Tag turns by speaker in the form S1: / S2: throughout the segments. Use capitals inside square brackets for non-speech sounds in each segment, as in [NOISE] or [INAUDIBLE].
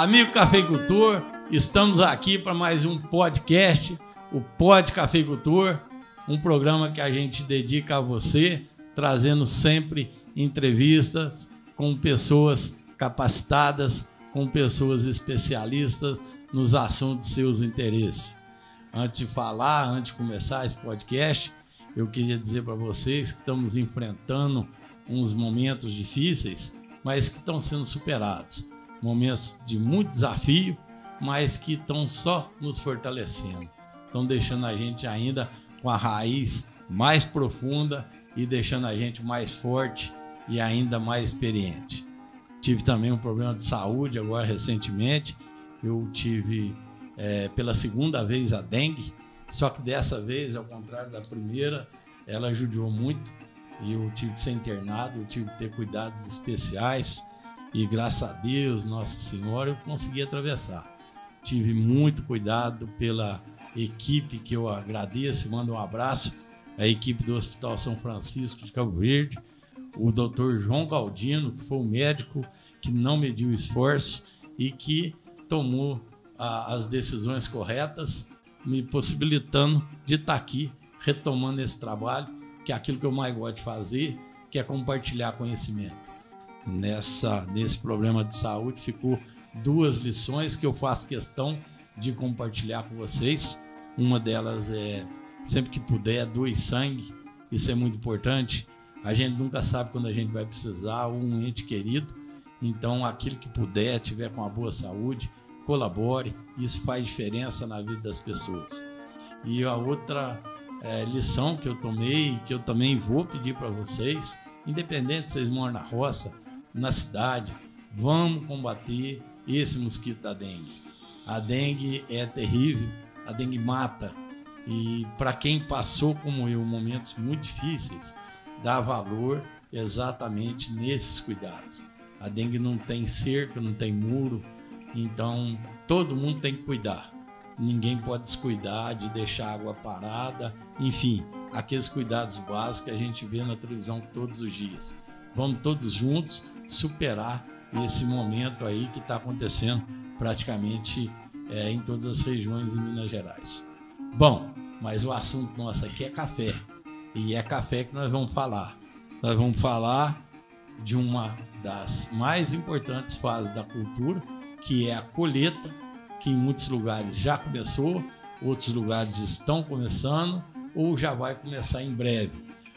S1: Amigo cafeicultor, estamos aqui para mais um podcast, o Pod Cafeicultor, um programa que a gente dedica a você, trazendo sempre entrevistas com pessoas capacitadas, com pessoas especialistas nos assuntos seus interesses. Antes de falar, antes de começar esse podcast, eu queria dizer para vocês que estamos enfrentando uns momentos difíceis, mas que estão sendo superados momentos de muito desafio, mas que estão só nos fortalecendo, estão deixando a gente ainda com a raiz mais profunda e deixando a gente mais forte e ainda mais experiente. Tive também um problema de saúde agora recentemente. Eu tive é, pela segunda vez a dengue, só que dessa vez, ao contrário da primeira, ela ajudou muito e eu tive que ser internado, eu tive que ter cuidados especiais. E graças a Deus, Nossa Senhora, eu consegui atravessar. Tive muito cuidado pela equipe que eu agradeço, mando um abraço à equipe do Hospital São Francisco de Cabo Verde, o doutor João Galdino, que foi o um médico que não mediu esforço e que tomou a, as decisões corretas, me possibilitando de estar tá aqui retomando esse trabalho, que é aquilo que eu mais gosto de fazer, que é compartilhar conhecimento nessa, nesse problema de saúde. Ficou duas lições que eu faço questão de compartilhar com vocês. Uma delas é sempre que puder, doe sangue. Isso é muito importante. A gente nunca sabe quando a gente vai precisar um ente querido. Então, aquele que puder, tiver com uma boa saúde, colabore. Isso faz diferença na vida das pessoas. E a outra é, lição que eu tomei, que eu também vou pedir para vocês, independente se vocês moram na roça, na cidade, vamos combater esse mosquito da dengue. A dengue é terrível, a dengue mata. E para quem passou, como eu, momentos muito difíceis, dá valor exatamente nesses cuidados. A dengue não tem cerca, não tem muro, então todo mundo tem que cuidar. Ninguém pode descuidar de deixar a água parada, enfim, aqueles cuidados básicos que a gente vê na televisão todos os dias vamos todos juntos superar esse momento aí que está acontecendo praticamente é, em todas as regiões de Minas Gerais. Bom, mas o assunto nosso aqui é café. E é café que nós vamos falar. Nós vamos falar de uma das mais importantes fases da cultura, que é a colheita, que em muitos lugares já começou, outros lugares estão começando ou já vai começar em breve.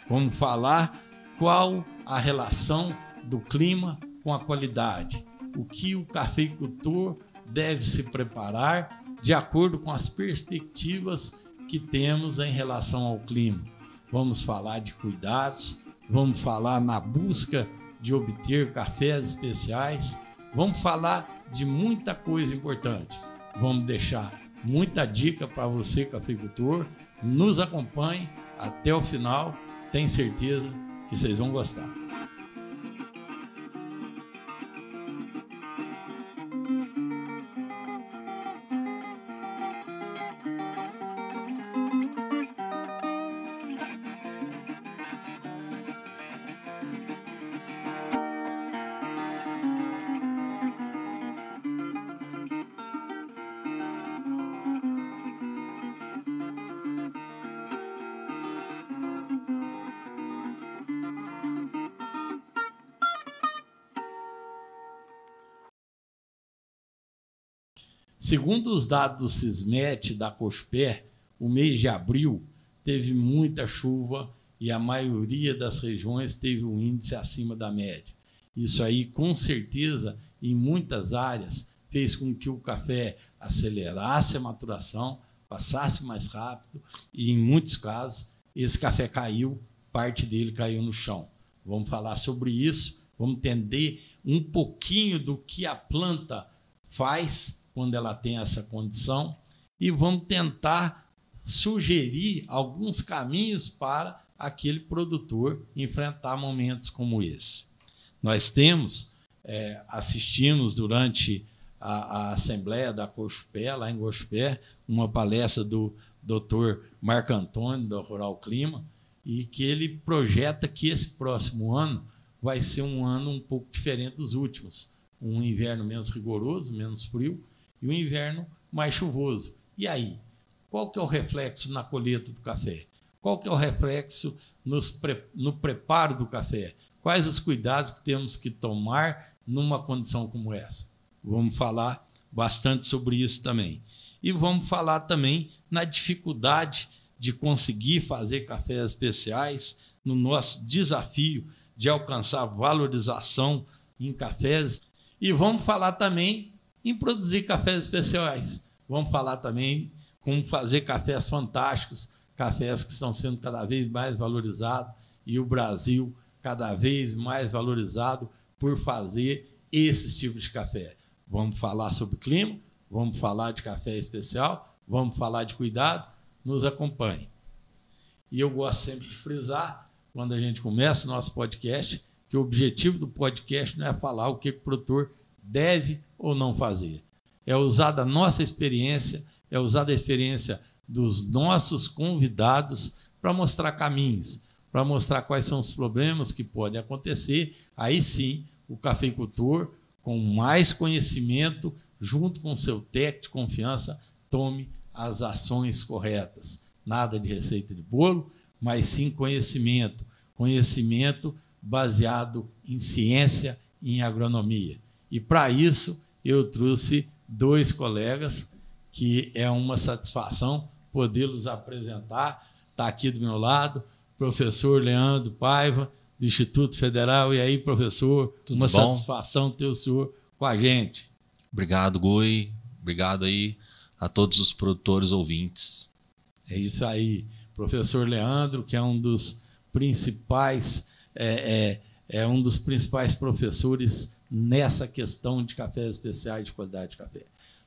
S1: Vamos falar qual a relação do clima com a qualidade. O que o cafeicultor deve se preparar de acordo com as perspectivas que temos em relação ao clima. Vamos falar de cuidados, vamos falar na busca de obter cafés especiais, vamos falar de muita coisa importante. Vamos deixar muita dica para você, cafeicultor. Nos acompanhe até o final, tem certeza que vocês vão gostar. Segundo os dados do Cismet da Cosper, o mês de abril teve muita chuva e a maioria das regiões teve um índice acima da média. Isso aí, com certeza, em muitas áreas, fez com que o café acelerasse a maturação, passasse mais rápido e, em muitos casos, esse café caiu, parte dele caiu no chão. Vamos falar sobre isso, vamos entender um pouquinho do que a planta faz quando ela tem essa condição e vamos tentar sugerir alguns caminhos para aquele produtor enfrentar momentos como esse. Nós temos, é, assistimos durante a, a Assembleia da Cochupé, lá em Cochupé, uma palestra do Dr. Marco Antônio, da Rural Clima, e que ele projeta que esse próximo ano vai ser um ano um pouco diferente dos últimos um inverno menos rigoroso, menos frio, e um inverno mais chuvoso. E aí? Qual que é o reflexo na colheita do café? Qual que é o reflexo pre... no preparo do café? Quais os cuidados que temos que tomar numa condição como essa? Vamos falar bastante sobre isso também. E vamos falar também na dificuldade de conseguir fazer cafés especiais, no nosso desafio de alcançar valorização em cafés e vamos falar também em produzir cafés especiais. Vamos falar também como fazer cafés fantásticos, cafés que estão sendo cada vez mais valorizados e o Brasil cada vez mais valorizado por fazer esses tipos de café. Vamos falar sobre clima, vamos falar de café especial, vamos falar de cuidado, nos acompanhe. E eu gosto sempre de frisar, quando a gente começa o nosso podcast, que o objetivo do podcast não é falar o que o produtor deve ou não fazer. É usar da nossa experiência, é usar da experiência dos nossos convidados para mostrar caminhos, para mostrar quais são os problemas que podem acontecer. Aí sim, o cafeicultor, com mais conhecimento, junto com seu técnico de confiança, tome as ações corretas. Nada de receita de bolo, mas sim conhecimento. Conhecimento baseado em ciência e em agronomia. E para isso eu trouxe dois colegas que é uma satisfação podê-los apresentar. Está aqui do meu lado, professor Leandro Paiva, do Instituto Federal. E aí, professor, Tudo uma bom? satisfação ter o senhor
S2: com a gente. Obrigado, Gui. Obrigado aí a todos os produtores ouvintes. É isso
S1: aí. Professor Leandro, que é um dos principais é, é, é um dos principais professores nessa questão de cafés especiais de qualidade de café.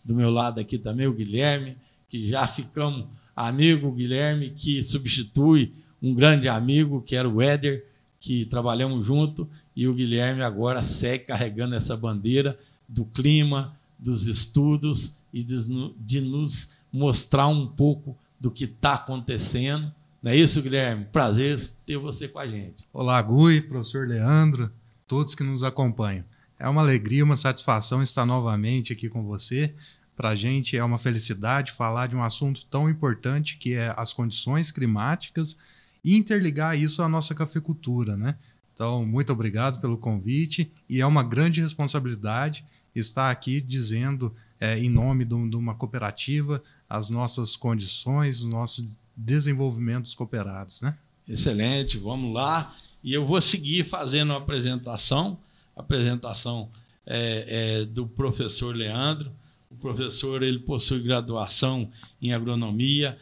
S1: Do meu lado aqui também o Guilherme, que já ficamos amigo, o Guilherme, que substitui um grande amigo, que era o Éder, que trabalhamos junto, e o Guilherme agora segue carregando essa bandeira do clima, dos estudos e de, de nos mostrar um pouco do que está acontecendo não é isso, Guilherme? Prazer ter você com a gente. Olá, Gui, professor
S3: Leandro, todos que nos acompanham. É uma alegria, uma satisfação estar novamente aqui com você. Para a gente é uma felicidade falar de um assunto tão importante que é as condições climáticas e interligar isso à nossa cafeicultura, né? Então, muito obrigado pelo convite e é uma grande responsabilidade estar aqui dizendo, é, em nome de, de uma cooperativa, as nossas condições, os nossos desenvolvimentos cooperados, né?
S1: Excelente, vamos lá. E eu vou seguir fazendo uma apresentação, apresentação é, é, do professor Leandro. O professor ele possui graduação em agronomia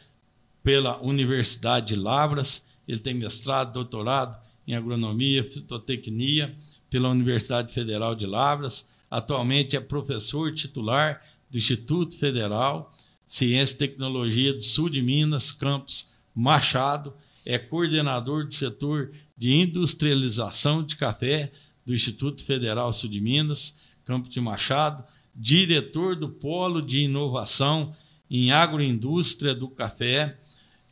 S1: pela Universidade de Lavras. Ele tem mestrado, doutorado em agronomia, fitotecnia pela Universidade Federal de Lavras. Atualmente é professor titular do Instituto Federal Ciência e Tecnologia do Sul de Minas, Campos Machado, é coordenador do setor de industrialização de café do Instituto Federal Sul de Minas, Campo de Machado, diretor do Polo de Inovação em Agroindústria do Café,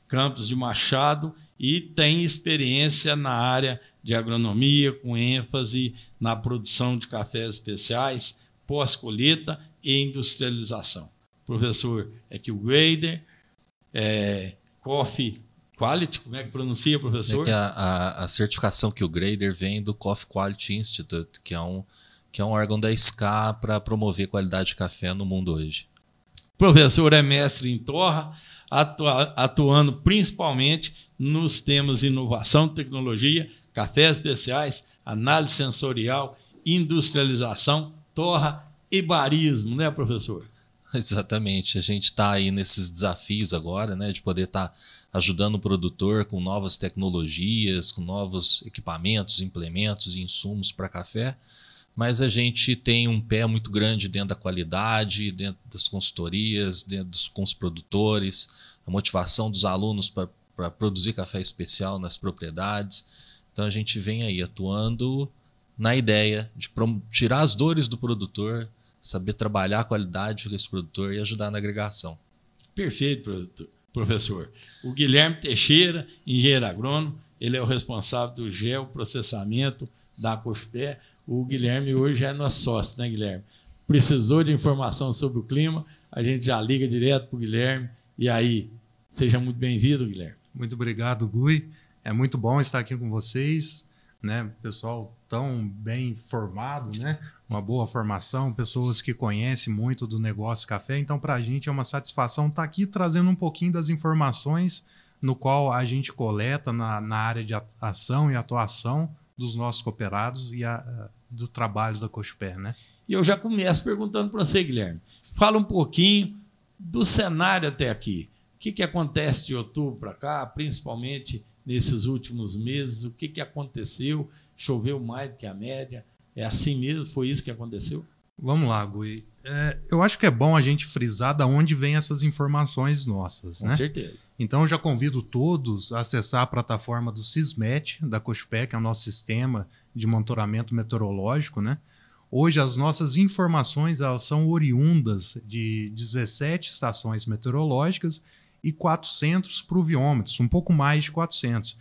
S1: Campos de Machado, e tem experiência na área de agronomia, com ênfase na produção de cafés especiais, pós-colheita e industrialização professor é que o é, Coffee Quality, como é que pronuncia, professor? É que a,
S2: a, a, certificação que o Grader vem do Coffee Quality Institute, que é um, que é um órgão da SCA para promover qualidade de café no mundo hoje.
S1: O professor é mestre em torra, atua, atuando principalmente nos temas inovação, tecnologia, cafés especiais, análise sensorial, industrialização, torra e barismo, né, professor?
S2: [LAUGHS] Exatamente. A gente está aí nesses desafios agora, né? De poder estar tá ajudando o produtor com novas tecnologias, com novos equipamentos, implementos e insumos para café. Mas a gente tem um pé muito grande dentro da qualidade, dentro das consultorias, dentro dos, com os produtores, a motivação dos alunos para produzir café especial nas propriedades. Então a gente vem aí atuando na ideia de tirar as dores do produtor, saber trabalhar a qualidade com esse produtor e ajudar na agregação.
S1: Perfeito, professor. O Guilherme Teixeira, engenheiro agrônomo, ele é o responsável do geoprocessamento da COFPE. O Guilherme hoje é nosso sócio, né, Guilherme? Precisou de informação sobre o clima, a gente já liga direto para o Guilherme. E aí, seja muito bem-vindo, Guilherme. Muito obrigado, Gui. É muito bom estar aqui com vocês, né? Pessoal
S3: tão bem informado, né? uma boa formação, pessoas que conhecem muito do negócio café. Então, para a gente é uma satisfação estar tá aqui trazendo um pouquinho das informações no qual a gente coleta na, na área de ação e atuação dos nossos cooperados
S1: e a, do trabalho da Cochupé, né? E eu já começo perguntando para você, Guilherme. Fala um pouquinho do cenário até aqui. O que, que acontece de outubro para cá, principalmente nesses últimos meses? O que, que aconteceu? Choveu mais do que a média? É assim mesmo? Foi isso que aconteceu? Vamos lá, Gui.
S3: É, eu acho que é bom a gente frisar da onde vêm essas informações nossas, Com né? Com certeza. Então, eu já convido todos a acessar a plataforma do SISMET, da Cospec, que é o nosso sistema de monitoramento meteorológico, né? Hoje, as nossas informações elas são oriundas de 17 estações meteorológicas e 400 viômetros, um pouco mais de 400.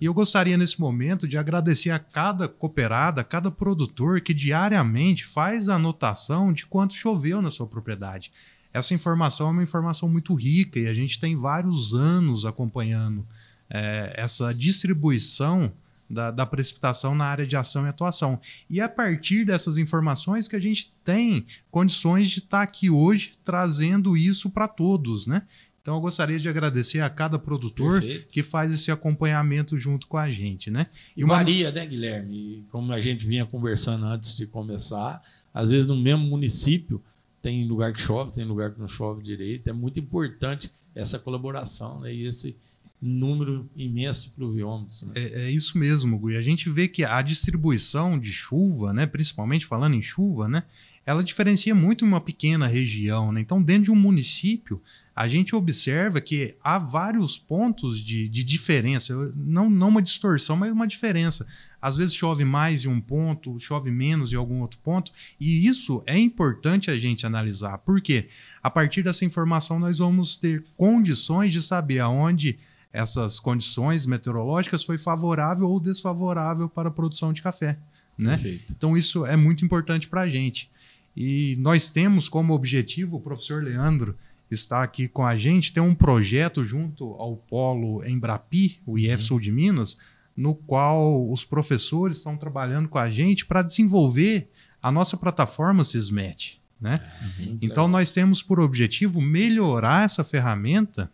S3: E eu gostaria nesse momento de agradecer a cada cooperada, a cada produtor que diariamente faz a anotação de quanto choveu na sua propriedade. Essa informação é uma informação muito rica e a gente tem vários anos acompanhando é, essa distribuição da, da, precipitação na área de ação e atuação. E é a partir dessas informações que a gente tem condições de estar aqui hoje trazendo isso para todos, né? Então eu gostaria de agradecer a cada produtor Perfeito. que faz esse acompanhamento junto com a gente, né?
S1: E uma... Maria, né, Guilherme? Como a gente vinha conversando antes de começar, às vezes no mesmo município tem lugar que chove, tem lugar que não chove direito. É muito importante essa colaboração né? e esse número imenso de pluviômetros. Né? É, é, isso mesmo, Gui. A gente vê que a distribuição
S3: de chuva, né, principalmente falando em chuva, né, ela diferencia muito uma pequena região. Né? Então, dentro de um município, a gente observa que há vários pontos de, de diferença, não, não uma distorção, mas uma diferença. Às vezes chove mais em um ponto, chove menos em algum outro ponto, e isso é importante a gente analisar, porque a partir dessa informação nós vamos ter condições de saber aonde essas condições meteorológicas foi favorável ou desfavorável para a produção de café. Né? Então isso é muito importante para a gente. E nós temos como objetivo, o professor Leandro está aqui com a gente, tem um projeto junto ao Polo Embrapi, o IF uhum. Sul de Minas, no qual os professores estão trabalhando com a gente para desenvolver a nossa plataforma Sismet. Né? É, uhum. então, nós temos por objetivo melhorar essa ferramenta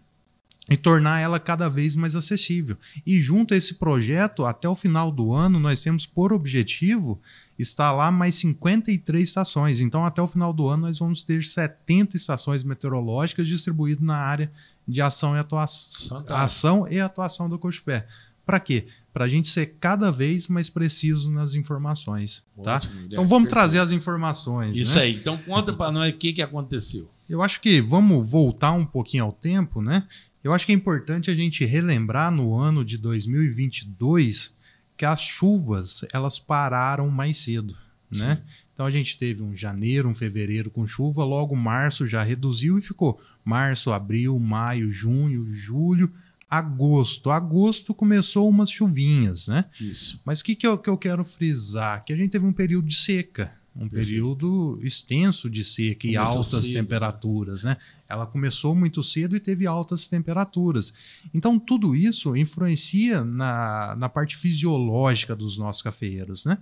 S3: e tornar ela cada vez mais acessível. E junto a esse projeto, até o final do ano, nós temos por objetivo está lá mais 53 estações. Então, até o final do ano, nós vamos ter 70 estações meteorológicas distribuídas na área de ação e, ação e atuação do Cochupé. Para quê? Para a gente ser cada vez mais preciso nas informações.
S1: Tá? Ótimo, então vamos trazer as informações. Né? Isso né? aí. Então conta para nós o que, que aconteceu.
S3: Eu acho que vamos voltar um pouquinho ao tempo, né? Eu acho que é importante a gente relembrar no ano de 2022 que as chuvas elas pararam mais cedo, né? Sim. Então a gente teve um janeiro, um fevereiro com chuva, logo março já reduziu e ficou março, abril, maio, junho, julho, agosto. Agosto começou umas chuvinhas, né? Isso. Mas o que, que, eu, que eu quero frisar? Que a gente teve um período de seca, um período extenso de seca e altas cedo. temperaturas, né? Ela começou muito cedo e teve altas temperaturas. Então, tudo isso influencia na, na parte fisiológica dos nossos cafeeiros, né?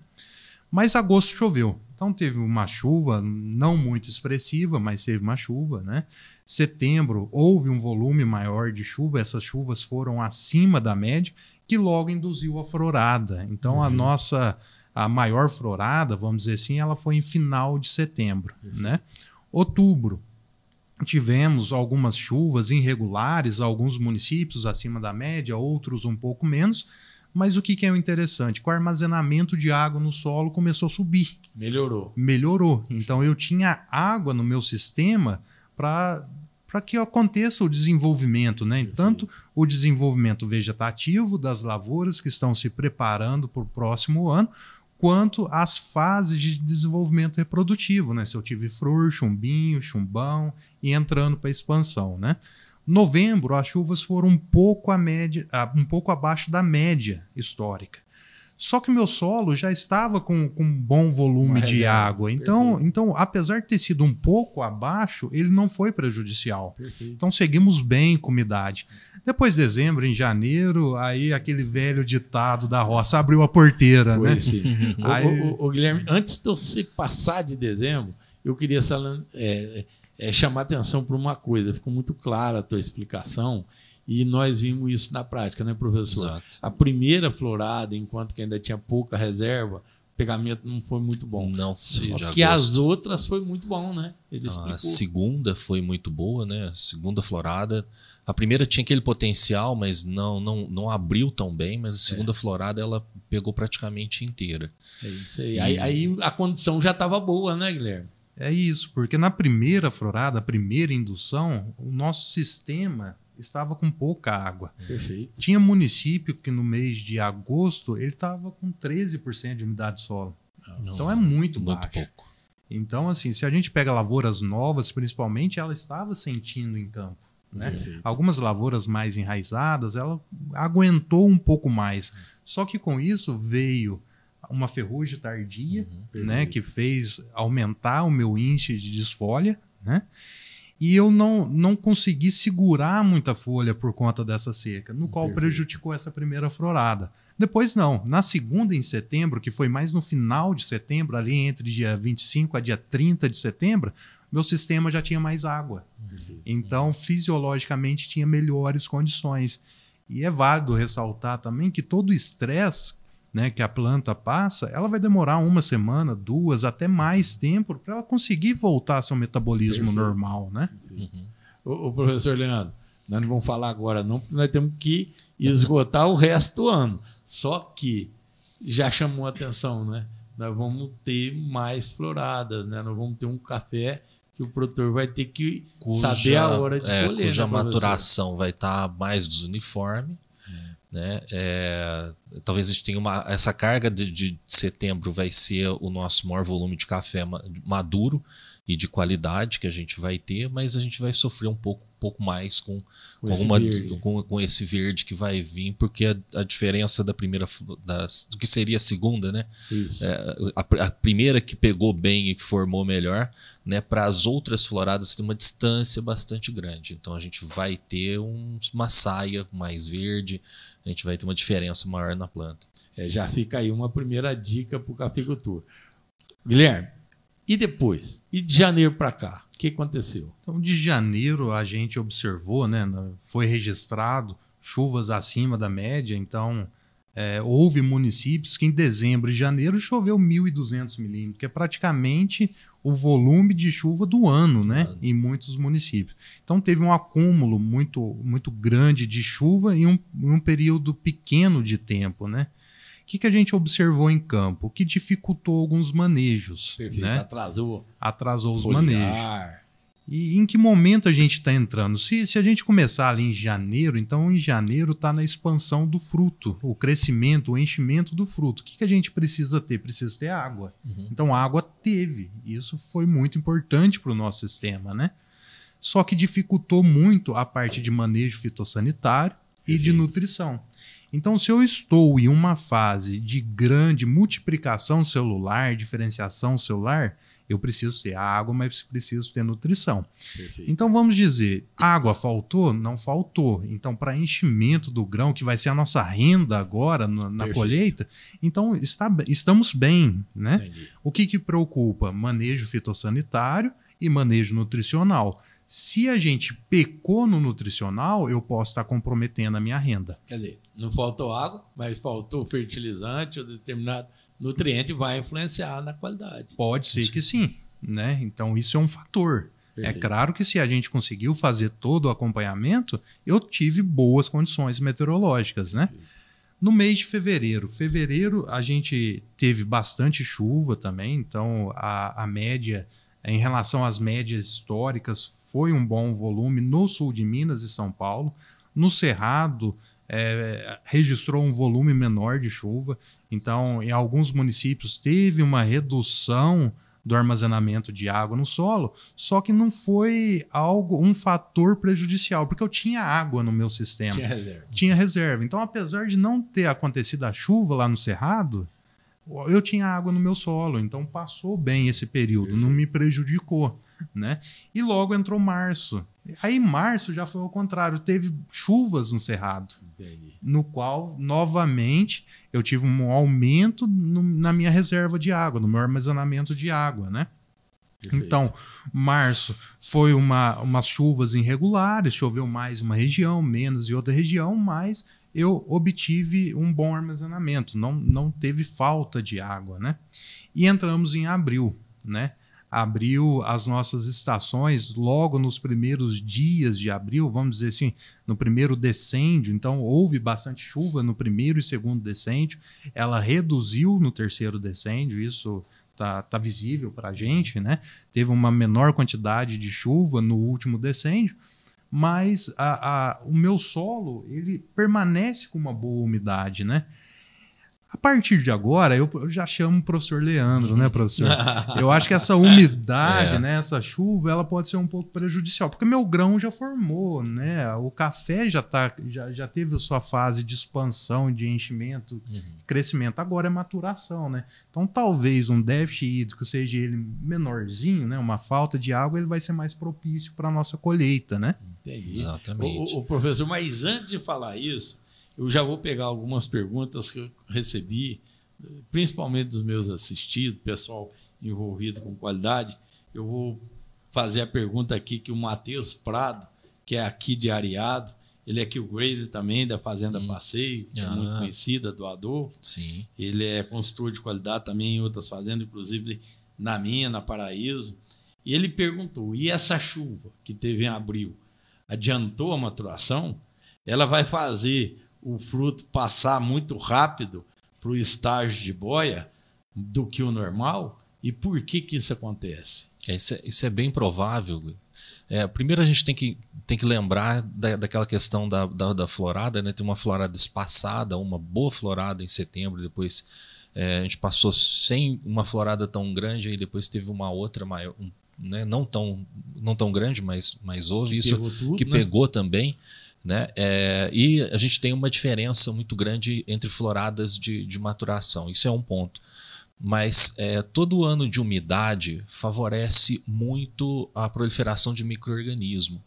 S3: Mas agosto choveu. Então teve uma chuva, não muito expressiva, mas teve uma chuva, né? Setembro houve um volume maior de chuva, essas chuvas foram acima da média, que logo induziu a florada. Então uhum. a nossa a maior florada, vamos dizer assim, ela foi em final de setembro, Isso. né? Outubro, tivemos algumas chuvas irregulares, alguns municípios acima da média, outros um pouco menos. Mas o que, que é o interessante? Que o armazenamento de água no solo começou a subir. Melhorou. Melhorou. Então eu tinha água no meu sistema para para que aconteça o desenvolvimento, né? Tanto o desenvolvimento vegetativo das lavouras que estão se preparando para o próximo ano, quanto às fases de desenvolvimento reprodutivo, né? Se eu tive flor, chumbinho, chumbão e entrando para expansão, né? Novembro, as chuvas foram um pouco, média, ah, um pouco abaixo da média histórica. Só que o meu solo já estava com, com um bom volume Mas de é, água. Então, então, apesar de ter sido um pouco abaixo, ele não foi prejudicial. Perfeito. Então, seguimos bem com umidade. Depois de dezembro, em janeiro, aí aquele velho ditado da roça abriu a porteira, foi, né? Sim. [LAUGHS] aí... o,
S1: o, o, Guilherme, antes de você passar de dezembro, eu queria é, é, chamar atenção para uma coisa. Ficou muito clara a tua explicação e nós vimos isso na prática, né, professor? Exato. A primeira florada, enquanto que ainda tinha pouca reserva, o
S2: pegamento não foi muito bom. Não foi. Porque as
S1: outras foi muito bom, né? Ele a
S2: segunda foi muito boa, né? A segunda florada. A primeira tinha aquele potencial, mas não não, não abriu tão bem, mas a é. segunda é. florada ela pegou praticamente inteira.
S1: É isso aí. E... Aí,
S2: aí a condição já estava boa, né, Guilherme? É isso, porque na primeira
S3: florada, a primeira indução, o nosso sistema estava com pouca água. Perfeito. Tinha município que no mês de agosto ele estava com 13% de umidade de solo. Nossa. Então é muito, muito baixo. pouco. Então, assim, se a gente pega lavouras novas, principalmente, ela estava sentindo em campo. Né? Algumas lavouras mais enraizadas, ela aguentou um pouco mais. Só que com isso veio uma ferrugem tardia, uhum, né, que fez aumentar o meu índice de desfolha, né? e eu não, não consegui segurar muita folha por conta dessa seca, no qual prejudicou essa primeira florada. Depois não, na segunda em setembro, que foi mais no final de setembro, ali entre dia 25 a dia 30 de setembro, meu sistema já tinha mais água. Então, fisiologicamente tinha melhores condições. E é válido ressaltar também que todo o estresse né, que a planta passa, ela vai demorar uma semana, duas, até mais tempo para ela conseguir voltar ao seu metabolismo Perfeito.
S1: normal. Né? Uhum. O, o, professor Leandro, nós não vamos falar agora, não, porque nós temos que esgotar o resto do ano. Só que já chamou a atenção, né? Nós vamos ter mais floradas, né? Nós vamos ter um café que o produtor vai ter que cuja, saber a hora de é, colher. Né, cuja né, maturação
S2: vai estar tá mais desuniforme né? É, talvez a gente tenha uma, essa carga de, de setembro vai ser o nosso maior volume de café maduro e de qualidade que a gente vai ter, mas a gente vai sofrer um pouco pouco mais com, com, alguma, esse com, com, esse verde que vai vir, porque a, a diferença da primeira, da, do que seria a segunda, né? É, a, a, primeira que pegou bem e que formou melhor, né? Para as outras floradas tem uma distância bastante grande. Então a gente vai ter um, uma saia mais verde, a gente vai ter uma diferença maior na planta. É, já fica aí uma primeira dica para o
S1: capicultor. Guilherme, e depois? E de janeiro para cá? que aconteceu?
S3: Então, de janeiro a gente observou, né, foi registrado chuvas acima da média, então é, houve municípios que em dezembro e janeiro choveu 1.200 milímetros, que é praticamente o volume de chuva do ano, né? Em muitos municípios. Então teve um acúmulo muito, muito grande de chuva em um, em um período pequeno de tempo, né? O que, que a gente observou em campo? Que dificultou alguns manejos. Perfeito, né? atrasou. Atrasou os manejos. E em que momento a gente está entrando? Se, se a gente começar ali em janeiro, então em janeiro está na expansão do fruto, o crescimento, o enchimento do fruto. O que, que a gente precisa ter? Precisa ter água. Uhum. Então água teve. Isso foi muito importante para o nosso sistema, né? Só que dificultou muito a parte de manejo fitossanitário e de nutrição. Então, se eu estou em uma fase de grande multiplicação celular, diferenciação celular, eu preciso ter água, mas preciso ter nutrição. Perfeito. Então vamos dizer, água faltou? Não faltou. Então, para enchimento do grão, que vai ser a nossa renda agora na, colheita, então está, estamos bem. Né? O que, que preocupa? Manejo fitossanitário e manejo nutricional. Se a gente pecou no nutricional, eu posso estar comprometendo a minha renda.
S1: Quer dizer, não faltou água, mas faltou fertilizante ou determinado nutriente vai influenciar na qualidade.
S3: Pode ser que sim, né? Então isso é um fator. É Perfeito. É claro que se a gente conseguiu fazer todo o acompanhamento, eu tive boas condições meteorológicas, né? Perfeito. No mês de fevereiro, fevereiro a gente teve bastante chuva também, então a, a média em relação às médias históricas, foi um bom volume no sul de Minas e São Paulo. No Cerrado, é, registrou um volume menor de chuva, então, em alguns municípios, teve uma redução do armazenamento de água no solo, só que não foi algo um fator prejudicial, porque eu tinha água no meu sistema. Tinha reserva. Tinha reserva. Então, apesar de não ter acontecido a chuva lá no Cerrado, eu tinha água no meu solo, então passou bem esse período, Isso. não me prejudicou, né? E logo entrou março. Aí março já foi ao contrário, teve chuvas no cerrado, Entendi. no qual novamente eu tive um aumento no, na minha reserva de água, no meu armazenamento de água, né? Então, março foi uma, umas chuvas irregulares, choveu mais uma região, menos em outra região, mas eu obtive um bom armazenamento, não, não teve falta de água, né? E entramos em abril, né? Abril, as nossas estações, logo nos primeiros dias de abril, vamos dizer assim, no primeiro decêndio, então houve bastante chuva no primeiro e segundo decêndio, ela reduziu no terceiro decêndio, isso tá, tá visível para a gente, né? Teve uma menor quantidade de chuva no último decêndio, mas a, a, o meu solo ele permanece com uma boa umidade, né? A partir de agora, eu, já chamo o professor Leandro, né, professor? [LAUGHS] eu acho que essa umidade, é. né, essa chuva, ela pode ser um pouco prejudicial, porque meu grão já formou, né? O café já, tá, já, já teve a sua fase de expansão, de enchimento, uhum. crescimento. Agora é maturação, né? Então, talvez um déficit hídrico, seja ele menorzinho, né, uma falta de água, ele vai ser mais propício para a nossa colheita, né? Entendi. Exatamente. O, o,
S1: professor, mas antes de falar isso, eu já vou pegar algumas perguntas que eu recebi, principalmente dos meus assistidos, pessoal envolvido com qualidade. Eu vou fazer a pergunta aqui que o Matheus Prado, que é aqui de Areado, ele é Killgrader também, da Fazenda hum. Passeio, que é ah. é muito conhecida, doador. Sim. Ele é consultor de qualidade também em outras fazendas, inclusive na minha, na Paraíso. E ele perguntou: e essa chuva que teve em abril adiantou a maturação? Ela vai fazer o fruto passar muito rápido para o estágio de boia do que o normal? E por que, que isso
S2: acontece? É, isso, é, isso, é, bem provável. É, primeiro a gente tem que, tem que lembrar da, daquela questão da, da, da, florada, né? Tem uma florada espaçada, uma boa florada em setembro, depois é, a gente passou sem uma florada tão grande, aí depois teve uma outra maior, um, né? não, tão, não tão grande, mas, mas houve que isso pegou tudo, que né? pegou também. Né? É, e a gente tem uma diferença muito grande entre floradas de, de maturação. Isso é um ponto. Mas é, todo ano de umidade favorece muito a proliferação de microorganismo.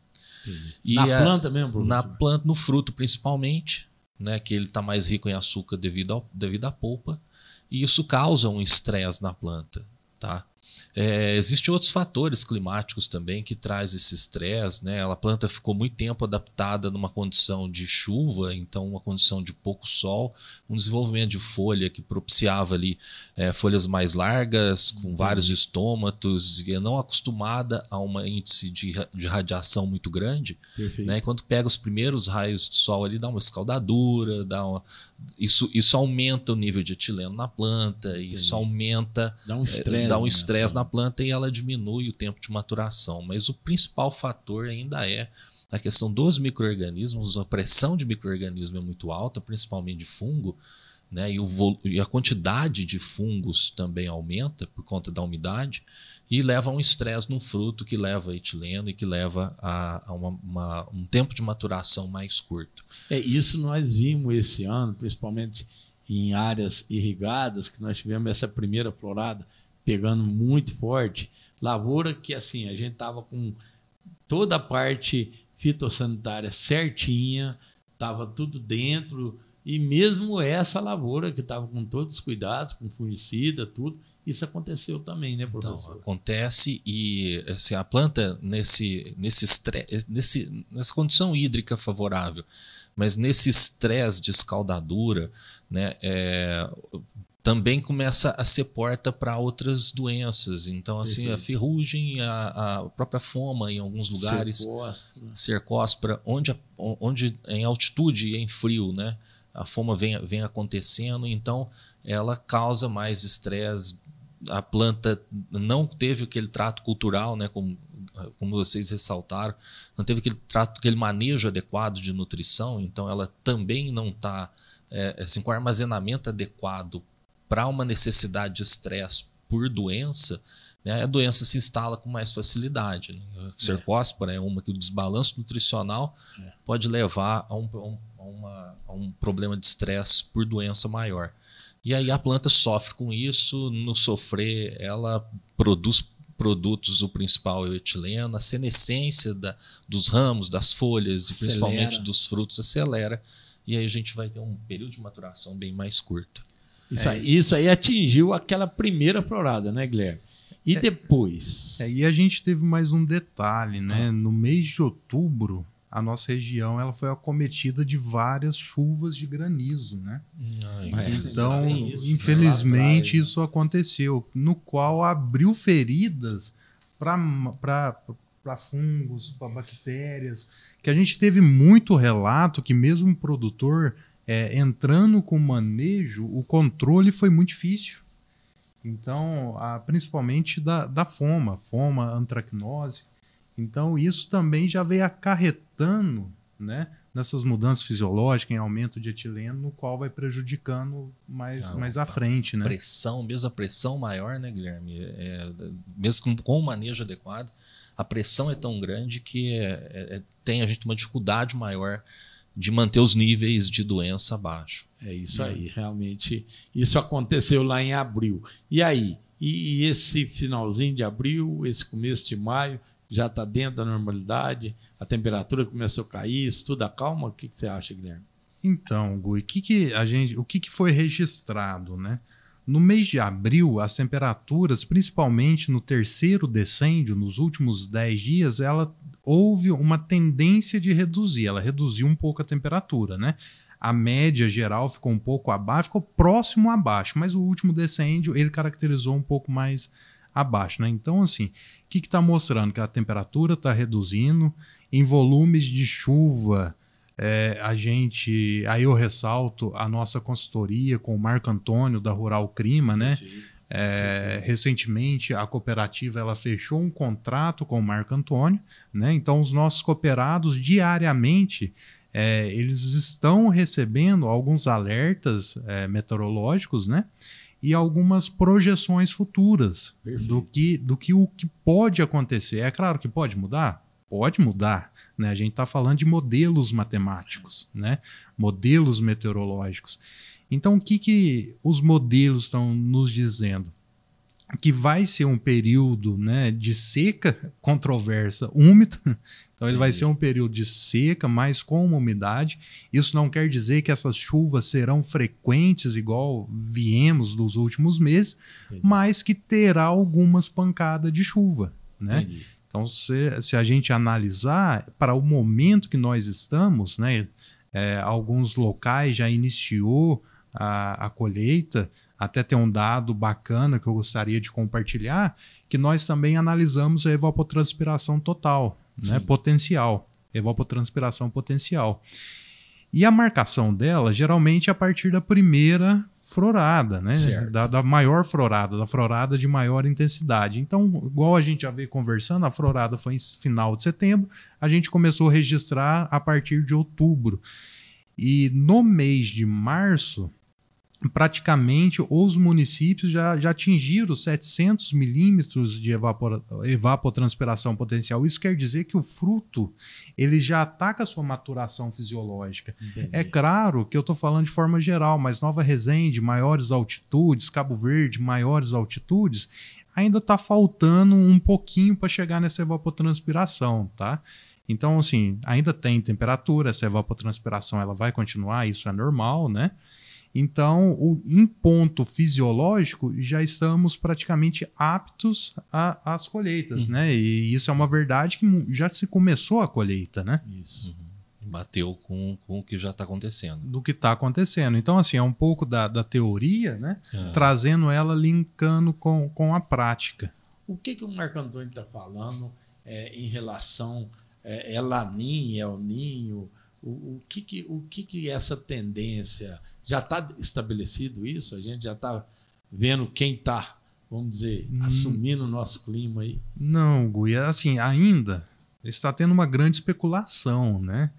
S2: Na a, planta mesmo, professor? Na planta, no fruto principalmente, né, que ele está mais rico em açúcar devido, ao, devido à polpa, e isso causa um estresse na planta. Tá? É, Existem outros fatores climáticos também que traz esse estresse, né? A planta ficou muito tempo adaptada numa condição de chuva, então uma condição de pouco sol, um desenvolvimento de folha que propiciava ali é, folhas mais largas, com uhum. vários estômatos, e é não acostumada a um índice de, de radiação muito grande. Né? E quando pega os primeiros raios de sol ali, dá uma escaldadura, dá uma... Isso, isso aumenta o nível de etileno na planta, Entendi. isso aumenta. Dá um é, estresse. É, dá um né? estresse né? na planta e ela diminui o tempo de maturação, mas o principal fator ainda é a questão dos micro-organismos, a pressão de micro-organismo é muito alta, principalmente de fungo, né? E, e, a quantidade de fungos também aumenta por conta da umidade e leva a um estresse no fruto que leva a etileno e que leva a, a uma, uma, um tempo de maturação mais curto. É isso nós
S1: vimos esse ano, principalmente em áreas irrigadas, que nós tivemos essa primeira florada pegando muito forte. Lavoura que assim, a gente tava com toda a parte fitossanitária certinha, tava tudo dentro, e mesmo essa lavoura que estava com todos os cuidados, com fungicida, tudo, isso aconteceu também, né, então, professor?
S2: Então, acontece e assim, a planta nesse, nesse, estresse, nesse nessa condição hídrica favorável, mas nesse estresse de escaldadura, né, é, também começa a ser porta para outras doenças. Então, assim, Perfeito. a ferrugem, a, a, própria foma em alguns lugares. Cercóspora. Né? Cercóspora, onde, onde em altitude e em frio, né? A foma vem, vem acontecendo, então ela causa mais estresse. A planta não teve aquele trato cultural, né? Como, como vocês ressaltaram, não teve aquele trato, aquele manejo adequado de nutrição, então ela também não está é, assim, com armazenamento adequado para uma necessidade de estresse por doença, né, a doença se instala com mais facilidade. Né? A é. cercóspora é. é uma que o desbalanço nutricional é. pode levar a um, a, uma, a um problema de estresse por doença maior. E aí a planta sofre com isso, no sofrer, ela produz produtos, o principal é o etileno, a senescência da, dos ramos, das folhas e principalmente dos frutos acelera. E aí a gente vai ter um período de maturação bem mais curto. Isso, é. aí, isso aí atingiu aquela primeira
S3: florada, né, Guilherme? E é, depois? É, e a gente teve mais um detalhe, né? Ah. No mês de outubro, a nossa região ela foi acometida de várias chuvas de granizo, né? Ai, então, isso, infelizmente, né? né? isso aconteceu, no qual abriu feridas para fungos, para bactérias, que a gente teve muito relato que mesmo o produtor é, entrando com o manejo, o controle foi muito difícil. Então, a, principalmente da, da foma, foma, antracnose. Então, isso também já veio acarretando né, nessas mudanças fisiológicas, em aumento de etileno, no qual vai prejudicando mais, ah, mais à tá. frente. Né?
S2: Pressão, mesmo a pressão maior, né, Guilherme? É, mesmo com, com o manejo adequado, a pressão é tão grande que é, é, tem a gente uma dificuldade maior de manter os níveis de doença abaixo. É isso é. aí, realmente. Isso aconteceu lá em abril. E aí?
S1: E, e esse finalzinho de abril, esse começo de maio, já está dentro da normalidade? A temperatura começou a cair, isso tudo acalma? O que, que você acha, Guilherme?
S3: Então, Gui, que que a gente, o que, que foi registrado, né? No mês de abril, as temperaturas, principalmente no terceiro decêndio, nos últimos 10 dias, ela houve uma tendência de reduzir. Ela reduziu um pouco a temperatura, né? A média geral ficou um pouco abaixo, ficou próximo abaixo, mas o último decêndio ele caracterizou um pouco mais abaixo, né? Então, assim, o que está mostrando? Que a temperatura está reduzindo, em volumes de chuva, é, a gente. Aí eu ressalto a nossa consultoria com o Marco Antônio da Rural Clima, né? Sim é, recentemente, a cooperativa ela fechou um contrato com o Marco Antônio, né? então os nossos cooperados diariamente é, eles estão recebendo alguns alertas é, meteorológicos né? e algumas projeções futuras Perfeito. do que, do que o que pode acontecer. É claro que pode mudar, pode mudar. Né? A gente está falando de modelos matemáticos, né? modelos meteorológicos. Então, o que, que os modelos estão nos dizendo? Que vai ser um período né, de seca controversa, úmido. [LAUGHS] Então, ele vai ser um período de seca, mas com uma umidade. Isso não quer dizer que essas chuvas serão frequentes, igual viemos dos últimos meses, mas que terá algumas pancadas de chuva. Né? Então, se, se, a gente analisar para o momento que nós estamos, né, é, alguns locais já iniciou a, a colheita, até tem um dado bacana que eu gostaria de compartilhar, que nós também analisamos a evapotranspiração total, né, potencial, evapotranspiração potencial. E a marcação dela, geralmente, é a partir da primeira florada, né? Da, da, maior florada, da florada de maior intensidade. Então, igual a gente já veio conversando, a florada foi em final de setembro, a gente começou a registrar a partir de outubro. E no mês de março, praticamente os municípios já, já atingiram 700 milímetros de evapora, evapotranspiração potencial. Isso quer dizer que o fruto ele já ataca tá a sua maturação fisiológica. É Entendi. É claro que eu estou falando de forma geral, mas Nova Resende, maiores altitudes, Cabo Verde, maiores altitudes, ainda está faltando um pouquinho para chegar nessa evapotranspiração, tá? Então, assim, ainda tem temperatura, essa evapotranspiração ela vai continuar, isso é normal, né? Então, o, em ponto fisiológico, já estamos praticamente aptos às colheitas, uhum. né? E isso é uma verdade que já se começou a colheita, né? Isso. Uhum. Bateu com, com o que já está acontecendo. Do que está acontecendo. Então, assim, é um pouco da, da teoria, né? É. Trazendo ela, linkando com, com a prática.
S1: O que, que o Marco Antônio está falando é, em relação é, Elanin, El Ninho, o, o, que, que, o que, que essa tendência já está estabelecido isso? A gente já está vendo quem está, vamos dizer, hum. assumindo o nosso clima aí?
S3: Não, Gui, é assim, ainda está tendo uma grande especulação, né?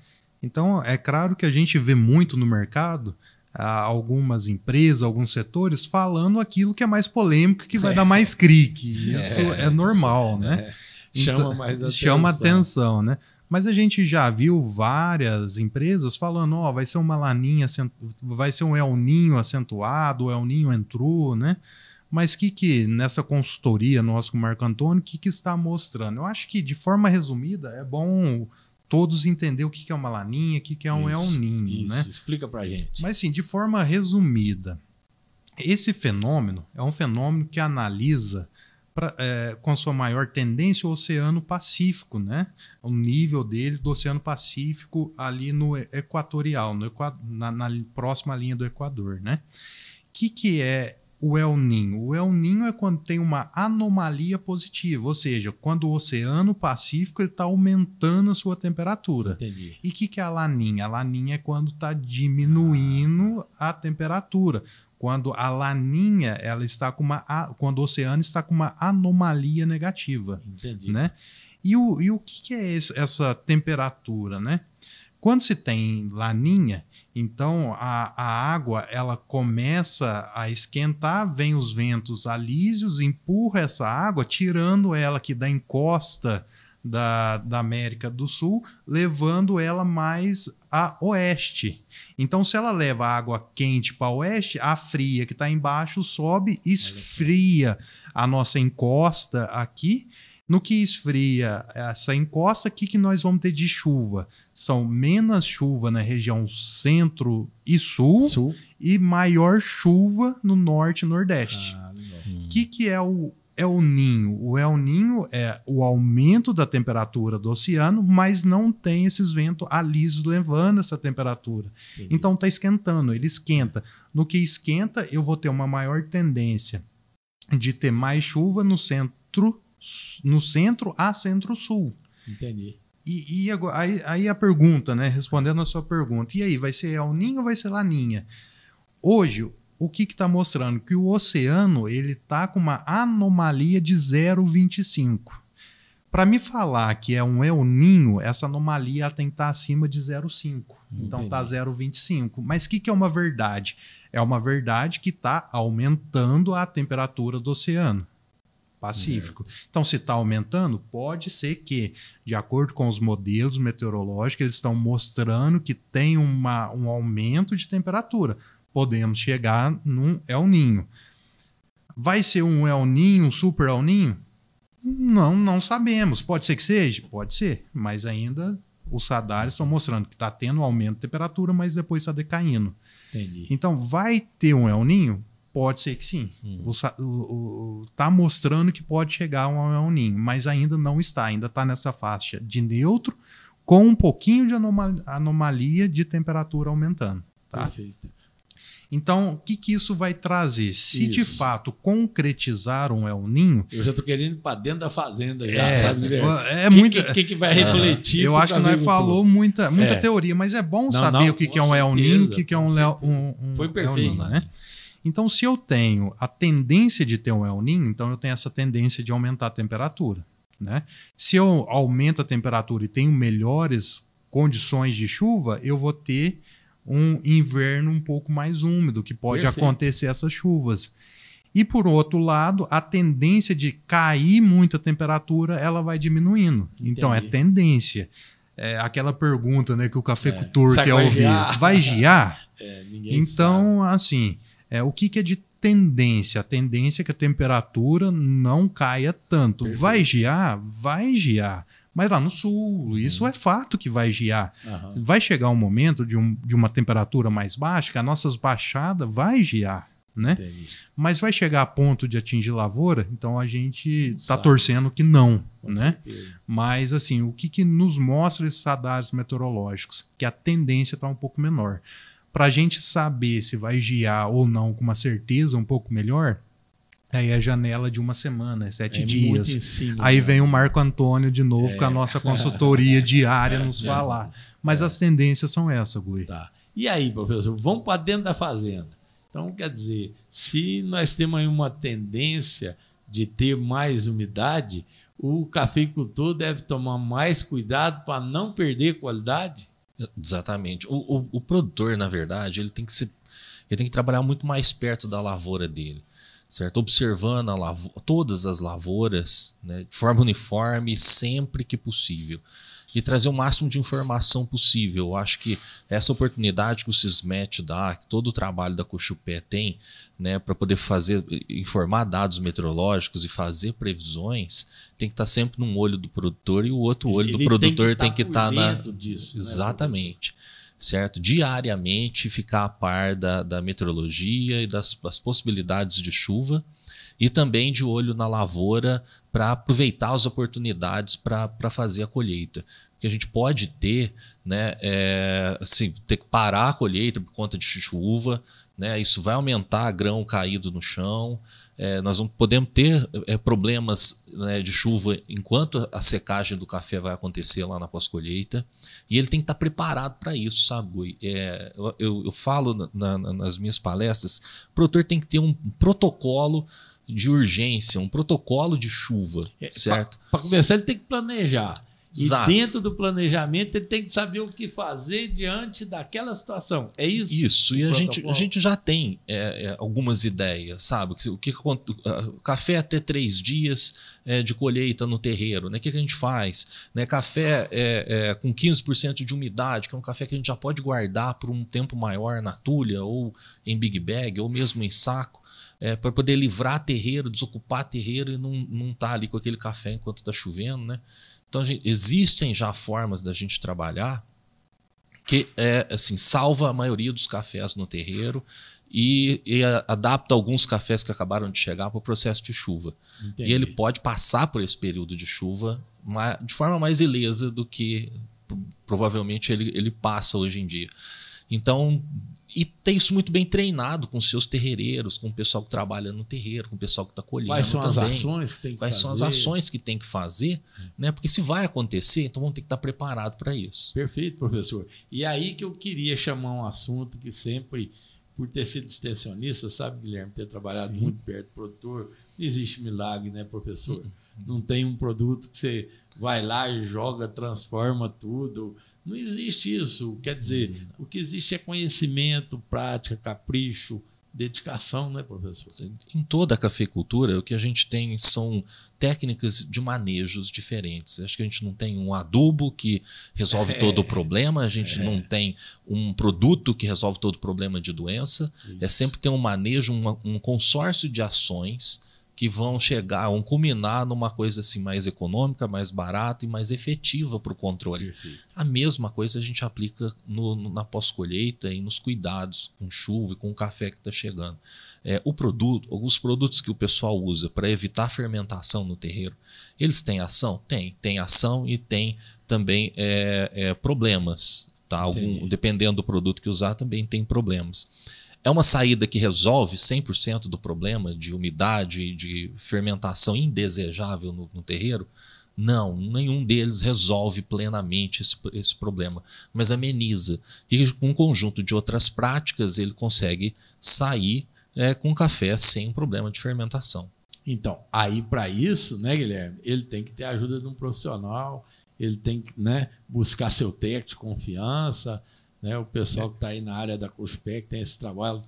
S3: Então, é claro que a gente vê muito no mercado algumas empresas, alguns setores falando aquilo que é mais polêmico, que vai é. [LAUGHS] dar mais clique. Isso é, é normal, isso, né? É. chama então, mais atenção. Chama atenção, né? Mas a gente já viu várias empresas falando, ó, oh, vai ser uma laninha, vai ser um El Ninho acentuado, o El Ninho entrou, né? Mas que que nessa consultoria nossa com o Marco Antônio, que que está mostrando? Eu acho que de forma resumida é bom todos entender o que que é uma laninha, o que que é um isso, El Ninho, isso. né?
S1: Explica pra gente.
S3: Mas sim, de forma resumida, esse fenômeno é um fenômeno que analisa pra, é, com a sua maior tendência o Oceano Pacífico, né? O nível dele do Oceano Pacífico ali no equatorial, no na, na, próxima linha do Equador, né? O que, que é o El Ninho? O El Ninho é quando tem uma anomalia positiva, ou seja, quando o Oceano Pacífico está aumentando a sua temperatura. Entendi. E o que, que é a Laninha? A Laninha é quando está diminuindo ah. a temperatura quando a laninha ela está com uma quando o oceano está com uma anomalia negativa, Entendi. né? E o, e o que, é esse, essa temperatura, né? Quando se tem laninha, então a, a água ela começa a esquentar, vem os ventos alísios, empurra essa água, tirando ela aqui da encosta da, da América do Sul, levando ela mais a oeste. Então, se ela leva a água quente para oeste, a fria que está embaixo sobe, é esfria a nossa encosta aqui. No que esfria essa encosta, o que, que nós vamos ter de chuva? São menos chuva na região centro e sul, sul. e maior chuva no norte e nordeste. O ah, que, que é o, El é Ninho. O El Ninho é o aumento da temperatura do oceano, mas não tem esses ventos alisos levando essa temperatura. Então está esquentando, ele esquenta. No que esquenta, eu vou ter uma maior tendência de ter mais chuva no centro, no centro a centro-sul. Entendi. E, e agora, aí, aí, a pergunta, né? Respondendo a sua pergunta, e aí, vai ser El Ninho ou vai ser Laninha? Hoje, o que está mostrando? Que o oceano ele está com uma anomalia de 0,25. Para me falar que é um El Ninho, essa anomalia tem que estar tá acima de 0,5. Então está 0,25. Mas o que, que é uma verdade? É uma verdade que está aumentando a temperatura do oceano. Pacífico. Então, se está aumentando, pode ser que, de acordo com os modelos meteorológicos, eles estão mostrando que tem uma, um aumento de temperatura podemos chegar num El Ninho. Vai ser um El Ninho, um super El Ninho? Não, não sabemos. Pode ser que seja? Pode ser, mas ainda os radares estão mostrando que está tendo aumento de temperatura, mas depois está decaindo. Entendi. Então, vai ter um El Ninho? Pode ser que sim. Hum. Está mostrando que pode chegar um El Ninho, mas ainda não está. Ainda está nessa faixa de neutro, com um pouquinho de anomalia de temperatura aumentando. Tá? Perfeito. Então, o que, que isso vai trazer? Se isso. de fato concretizar
S1: um El Ninho. Eu já estou querendo ir para dentro da fazenda, já, é, sabe? É, é muito. O que, que, que, vai refletir? Eu acho que nós falou muita, muita é. teoria, mas é bom não, saber não, o que, que é um El Ninho, o que, que é um,
S3: um, um Foi perfeito. El Ninho, né? Então, se eu tenho a tendência de ter um El Ninho, então eu tenho essa tendência de aumentar a temperatura. Né? Se eu aumento a temperatura e tenho melhores condições de chuva, eu vou ter um inverno um pouco mais úmido, que pode Perfeito. acontecer essas chuvas. E por outro lado, a tendência de cair muito a temperatura, ela vai diminuindo. Entendi. Então é tendência. É aquela pergunta, né, que o cafeicultor é. quer é é? vai ouvir. Giar? Vai [LAUGHS] giar? É, então, sabe. assim, é, o que, que é de tendência. A tendência é que a temperatura não caia tanto. Perfeito. Vai giar? Vai giar mas lá no sul, uhum. isso é fato que vai giar. Uhum. Vai chegar um momento de, um, de uma temperatura mais baixa, que a nossas baixada vai giar. Né? Mas vai chegar a ponto de atingir lavoura, então a gente está torcendo que não, né? Mas assim, o que, que nos mostra esses radares meteorológicos? Que a tendência está um pouco menor. Para a gente saber se vai giar ou não com uma certeza um pouco melhor, Aí a é janela
S1: de uma semana, é
S3: sete é dias. Aí cara. vem né? o Marco Antônio de novo é. com a é. nossa consultoria diária nos [LAUGHS] falar. Mas as tendências são essas, Gui. Tá.
S1: E aí, professor, vamos para dentro da fazenda. Então, quer dizer, se nós temos uma tendência de ter mais umidade, o cafeicultor deve tomar mais cuidado
S2: para não perder qualidade? Exatamente. O, o, o, produtor, na verdade, ele tem que se ele tem que trabalhar muito mais perto da lavoura dele certo? Observando todas as lavouras né, de forma uniforme sempre que possível e trazer o máximo de informação possível. Eu acho que essa oportunidade que o Sismet dá, que todo o trabalho da Cochupé tem, né, para poder fazer, informar dados meteorológicos e fazer previsões, tem que estar tá sempre num olho do produtor e o outro olho Ele do produtor tem que estar, tá estar tá na. Disso, né, Exatamente. Né? certo? Diariamente ficar a par da, da meteorologia e das, das possibilidades de chuva e também de olho na lavoura para aproveitar as oportunidades para fazer a colheita. Porque a gente pode ter, né, é, assim, ter que parar a colheita por conta de chuva, né? Isso vai aumentar grão caído no chão. É, nós vamos, podemos ter é, problemas né, de chuva enquanto a secagem do café vai acontecer lá na pós-colheita. E ele tem que estar preparado para isso, sabe, Gui? É, eu, eu, falo na, na, nas minhas palestras: o produtor tem que ter um protocolo de urgência, um protocolo de chuva, é, certo? Para começar, ele tem que planejar. Exato. E dentro
S1: do planejamento ele tem que saber o que fazer diante daquela situação.
S2: É isso? Isso. E a gente, a gente já tem é, é algumas ideias, sabe? O que o café até três dias é, de colheita no terreiro, né? O que, a gente faz? Né? Café é, é com 15% de umidade, que é um café que a gente já pode guardar por um tempo maior na tulha ou em big bag ou mesmo em saco. É, para poder livrar terreiro, desocupar terreiro e não estar tá ali com aquele café enquanto está chovendo, né? Então gente, existem já formas da gente trabalhar que é assim salva a maioria dos cafés no terreiro e, e a, adapta alguns cafés que acabaram de chegar para o processo de chuva. Entendi. E ele pode passar por esse período de chuva de forma mais ilesa do que provavelmente ele, ele passa hoje em dia. Então, e tem isso muito bem treinado com seus terreiros, com o pessoal que trabalha no terreiro, com o pessoal que está colhendo. Quais são também. as ações que tem que Quais fazer? são as ações que tem que fazer, hum. né? Porque se vai acontecer, então vamos ter que estar tá preparado para isso. Perfeito, professor. E aí que eu queria chamar um assunto que sempre,
S1: por ter sido extensionista, sabe, Guilherme, ter trabalhado Sim. muito perto do produtor, não existe milagre, né, professor? Hum, hum. Não tem um produto que você vai lá e joga, transforma tudo não existe isso. Quer dizer, hum, o que existe é conhecimento,
S2: prática, capricho, dedicação, né, professor? Em toda a cafeicultura, o que a gente tem são técnicas de manejos diferentes. Acho que a gente não tem um adubo que resolve [LAUGHS] é, todo o problema, a gente é. não tem um produto que resolve todo o problema de doença. É isso. É sempre ter um manejo, um, um consórcio de ações que vão chegar, vão culminar numa coisa assim mais econômica, mais barata e mais efetiva para o controle. Perfeito. A mesma coisa a gente aplica no, no, na pós-colheita e nos cuidados com chuva e com o café que está chegando. É, o produto, alguns produtos que o pessoal usa para evitar fermentação no terreiro, eles têm ação? Tem, tem ação e tem também é, é, problemas. Tá? Algum, dependendo do produto que usar, também tem problemas. É uma saída que resolve 100% do problema de umidade, de fermentação indesejável no, no terreiro? Não, nenhum deles resolve plenamente esse, esse, problema, mas ameniza. E com um conjunto de outras práticas, ele consegue sair é, com café sem problema de fermentação. Então,
S1: aí para isso, né, Guilherme, ele tem que ter a ajuda de um profissional, ele tem que né, buscar seu técnico de confiança, né? O pessoal que está aí na área da CUSPEC tem esse trabalho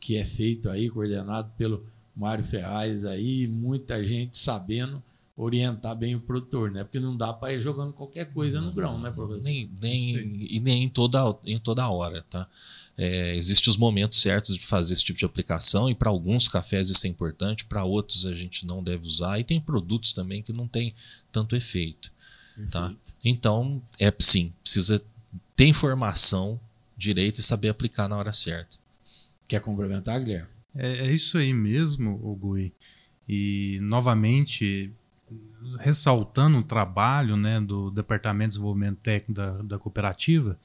S1: que é feito aí, coordenado pelo Mário Ferraz aí, muita gente sabendo orientar bem o produtor, né? Porque não dá para ir jogando qualquer coisa no grão,
S2: né, professor? Nem, nem e nem em toda, em toda hora, tá? É, Existem os momentos certos de fazer esse tipo de aplicação e para alguns cafés isso é importante, para outros a gente não deve usar e tem produtos também que não tem tanto efeito, tá? Perfeito. tá? Então, é sim, precisa tem formação, direito e saber aplicar na hora certa. Quer complementar, Guilherme? É, é isso aí mesmo, Gui. E,
S3: novamente, ressaltando o trabalho né, do Departamento de Desenvolvimento Técnico da, da cooperativa,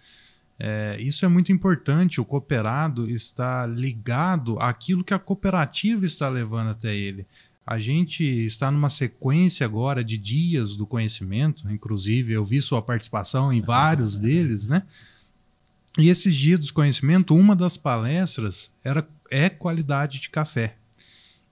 S3: é, isso é muito importante. O cooperado está ligado àquilo que a cooperativa está levando até ele. A gente está numa sequência agora de dias do conhecimento, inclusive eu vi sua participação em vários [LAUGHS] deles, né? E esses dias do conhecimento, uma das palestras era é qualidade de café.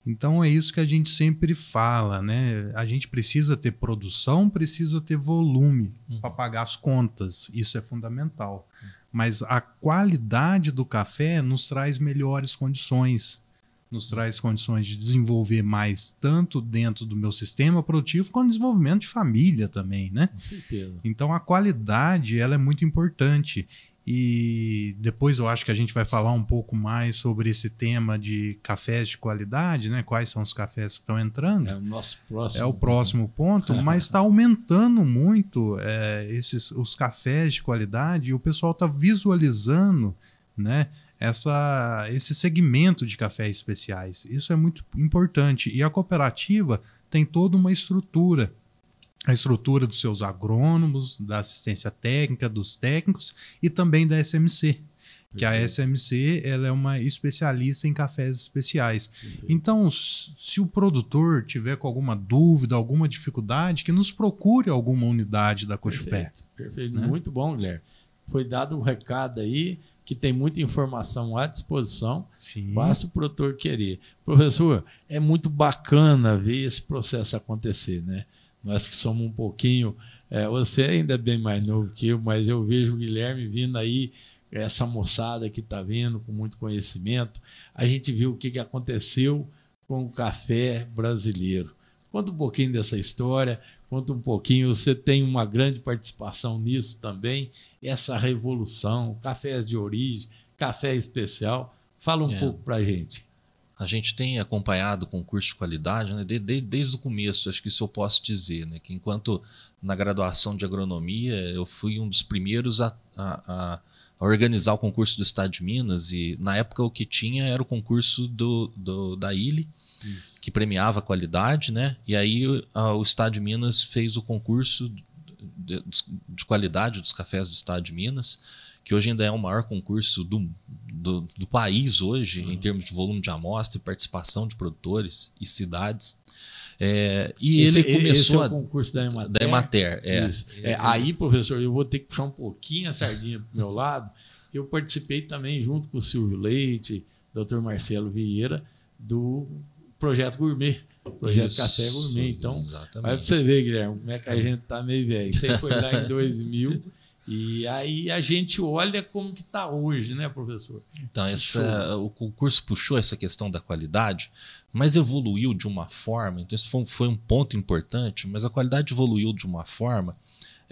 S3: Então é isso que a gente sempre fala, né? A gente precisa ter produção, precisa ter volume uhum. para pagar as contas. Isso é fundamental. Uhum. Mas a qualidade do café nos traz melhores condições nos traz condições de desenvolver mais, tanto dentro do meu sistema produtivo, quanto desenvolvimento de família também, né? Com certeza. Então a qualidade ela é muito importante. E depois eu acho que a gente vai falar um pouco mais sobre esse tema de cafés de qualidade, né? Quais são os cafés que estão entrando. É o nosso próximo. É o próximo ponto, mas está aumentando muito é, esses, os cafés de qualidade e o pessoal está visualizando né? essa, esse segmento de cafés especiais. Isso é muito importante. E a cooperativa tem toda uma estrutura. A estrutura dos seus agrônomos, da assistência técnica, dos técnicos e também da SMC, que a SMC ela é uma especialista em cafés especiais. Então, se o produtor tiver com alguma dúvida, alguma dificuldade, que nos procure alguma unidade da Cochupé. Perfeito,
S1: perfeito. Né? muito bom, Guilherme. Foi dado o um recado aí que tem muita informação à disposição. Basta o produtor querer. Professor, é muito bacana ver esse processo acontecer, né? Nós que somos um pouquinho. É, você é ainda é bem mais novo que eu, mas eu vejo o Guilherme vindo aí, essa moçada que está vindo com muito conhecimento. A gente viu o que, que aconteceu com o café brasileiro. Conta um pouquinho dessa história, Conta um pouquinho, você tem uma grande participação nisso também, essa revolução, cafés de origem, café especial.
S2: Fala um é. pouco para a gente. A gente tem acompanhado o concurso de qualidade né, desde, desde o começo, acho que isso eu posso dizer, né, que enquanto na graduação de agronomia eu fui um dos primeiros a, a, a a organizar o concurso do Estado de Minas. E na época o que tinha era o concurso do, do da ILE, Isso. que premiava a qualidade, né? E aí a, o Estado de Minas fez o concurso de, de, qualidade dos cafés do Estado de Minas, que hoje ainda é o maior concurso do, do, do país hoje, uhum. em termos de volume de amostra e participação de produtores e cidades. É, e esse, ele começou. É, esse é o concurso da Emater. Da Emater, é. Isso. É. é, aí, professor, eu
S1: vou ter que puxar um pouquinho a sardinha para o meu lado. Eu participei também, junto com o Silvio Leite, Dr. Marcelo Vieira, do Projeto Gourmet. Projeto Isso, Café Gourmet. Então, exatamente. vai para você ver, Guilherme, como é que a uhum. gente está meio velho. Você foi lá em 2000. [LAUGHS] E aí a gente olha como que está hoje, né, professor?
S2: Então, essa, o concurso puxou essa questão da qualidade, mas evoluiu de uma forma, então isso foi um, foi um ponto importante, mas a qualidade evoluiu de uma forma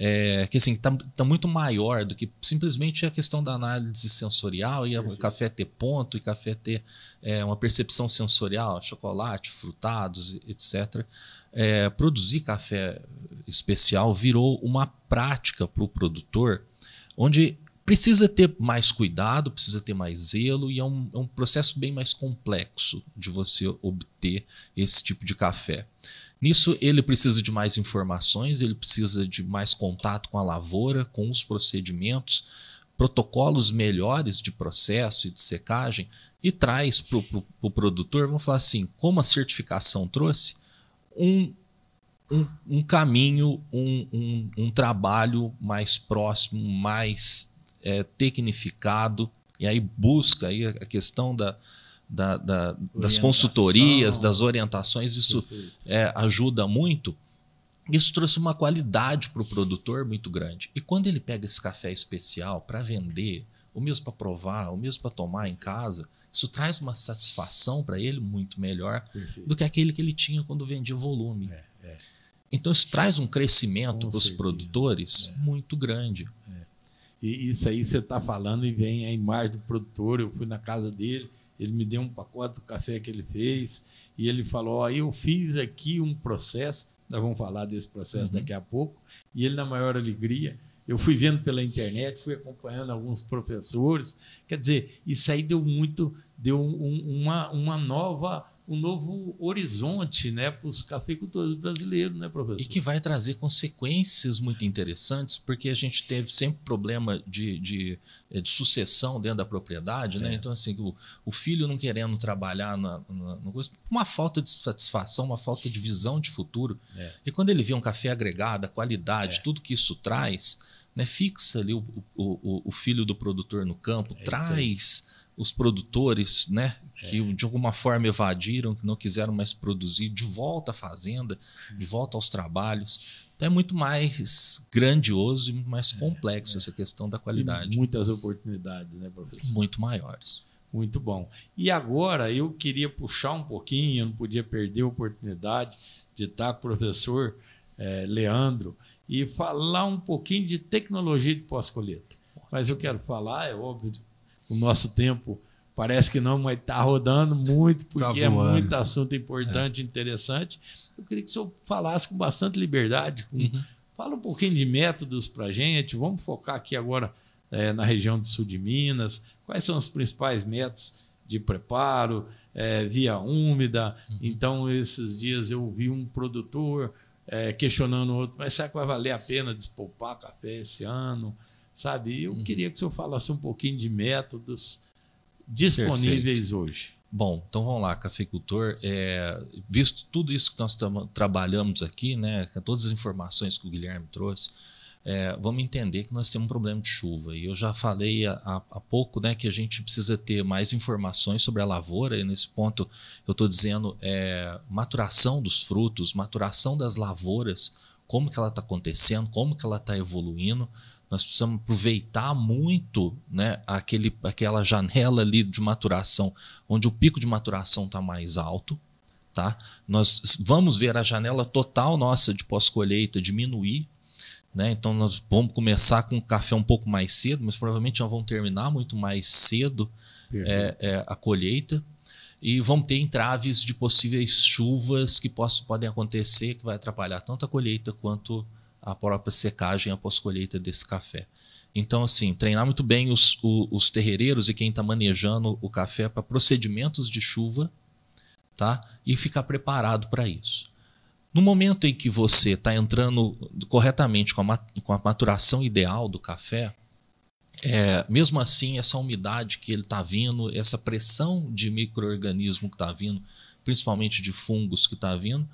S2: é, que assim está tá muito maior do que simplesmente a questão da análise sensorial e o café ter ponto e café ter é, uma percepção sensorial, chocolate, frutados, etc. É, produzir café especial virou uma prática para o produtor, onde precisa ter mais cuidado, precisa ter mais zelo e é um, é um processo bem mais complexo de você obter esse tipo de café. Nisso, ele precisa de mais informações, ele precisa de mais contato com a lavoura, com os procedimentos, protocolos melhores de processo e de secagem, e traz para o pro, pro produtor, vamos falar assim, como a certificação trouxe, um um, um caminho, um, um, um, trabalho mais próximo, mais é, tecnificado, e aí busca aí a questão da, da, da das consultorias, das orientações, isso é, ajuda muito. Isso trouxe uma qualidade para o produtor muito grande. E quando ele pega esse café especial para vender, o mesmo para provar, o mesmo para tomar em casa, isso traz uma satisfação para ele muito melhor Perfeito. do que aquele que ele tinha quando vendia volume. É. Então isso traz um crescimento para os produtores é. muito grande.
S1: É. E isso aí você está falando e vem a imagem do produtor. Eu fui na casa dele, ele me deu um pacote do café que ele fez e ele falou: oh, eu fiz aqui um processo. Nós vamos falar desse processo uhum. daqui a pouco. E ele na maior alegria eu fui vendo pela internet, fui acompanhando alguns professores. Quer dizer, isso aí deu muito,
S2: deu um, uma, uma nova um novo horizonte né, para os cafeicultores brasileiros, né, professor? E que vai trazer consequências muito interessantes, porque a gente teve sempre problema de, de, eh, de sucessão dentro da propriedade, né? é. né? Então, assim, o, o, filho não querendo trabalhar na, na, na, coisa, uma falta de satisfação, uma falta de visão de futuro. É. E quando ele vê um café agregado, a qualidade, é. tudo que isso traz, né, fixa ali o, o, o filho do produtor no campo, é traz os produtores, né? Que é. de alguma forma evadiram, que não quiseram mais produzir, de volta à fazenda, de volta aos trabalhos. Então é muito mais grandioso e muito mais é, complexo é, é. essa questão da qualidade. E muitas oportunidades, né, professor? Muito maiores. Muito bom.
S1: E agora eu queria puxar um pouquinho, eu não podia perder a oportunidade de estar com o professor é, Leandro e falar um pouquinho de tecnologia de pós-colheita. Mas eu quero falar, é óbvio, o nosso tempo parece que não, mas está rodando muito, tá porque tá é muito assunto importante, é. interessante. Eu queria que o senhor falasse com bastante liberdade. Com, uhum. Fala um pouquinho de métodos para a gente. Vamos focar aqui agora é, na região do sul de Minas. Quais são os principais métodos de preparo? É, via úmida. Uhum. Então, esses dias eu vi um produtor é, questionando o outro, mas será que vai valer a pena despolpar café esse ano? Sabe? Eu uhum. queria que o senhor falasse um pouquinho de métodos disponíveis
S2: Perfeito. hoje. Bom, então vamos lá, cafeicultor. É, visto tudo isso que nós trabalhamos aqui, né, todas as informações que o Guilherme trouxe, é, vamos entender que nós temos um problema de chuva. E eu já falei há, há pouco né, que a gente precisa ter mais informações sobre a lavoura, e nesse ponto eu estou dizendo é, maturação dos frutos, maturação das lavouras, como que ela está acontecendo, como que ela está evoluindo. Nós precisamos aproveitar muito né, aquele, aquela janela ali de maturação, onde o pico de maturação está mais alto. Tá? Nós vamos ver a janela total nossa de pós-colheita diminuir. Né? Então, nós vamos começar com o café um pouco mais cedo, mas provavelmente já vão terminar muito mais cedo é, é, a colheita e vão ter entraves de possíveis chuvas que possam podem acontecer, que vai atrapalhar tanto a colheita quanto a própria secagem após colheita desse café. Então, assim, treinar muito bem os, os, os terreiros e quem está manejando o café para procedimentos de chuva, tá? E ficar preparado para isso. No momento em que você está entrando corretamente com a, com a maturação ideal do café, é, mesmo assim, essa umidade que ele está vindo, essa pressão de microorganismo que está vindo, principalmente de fungos que está vindo,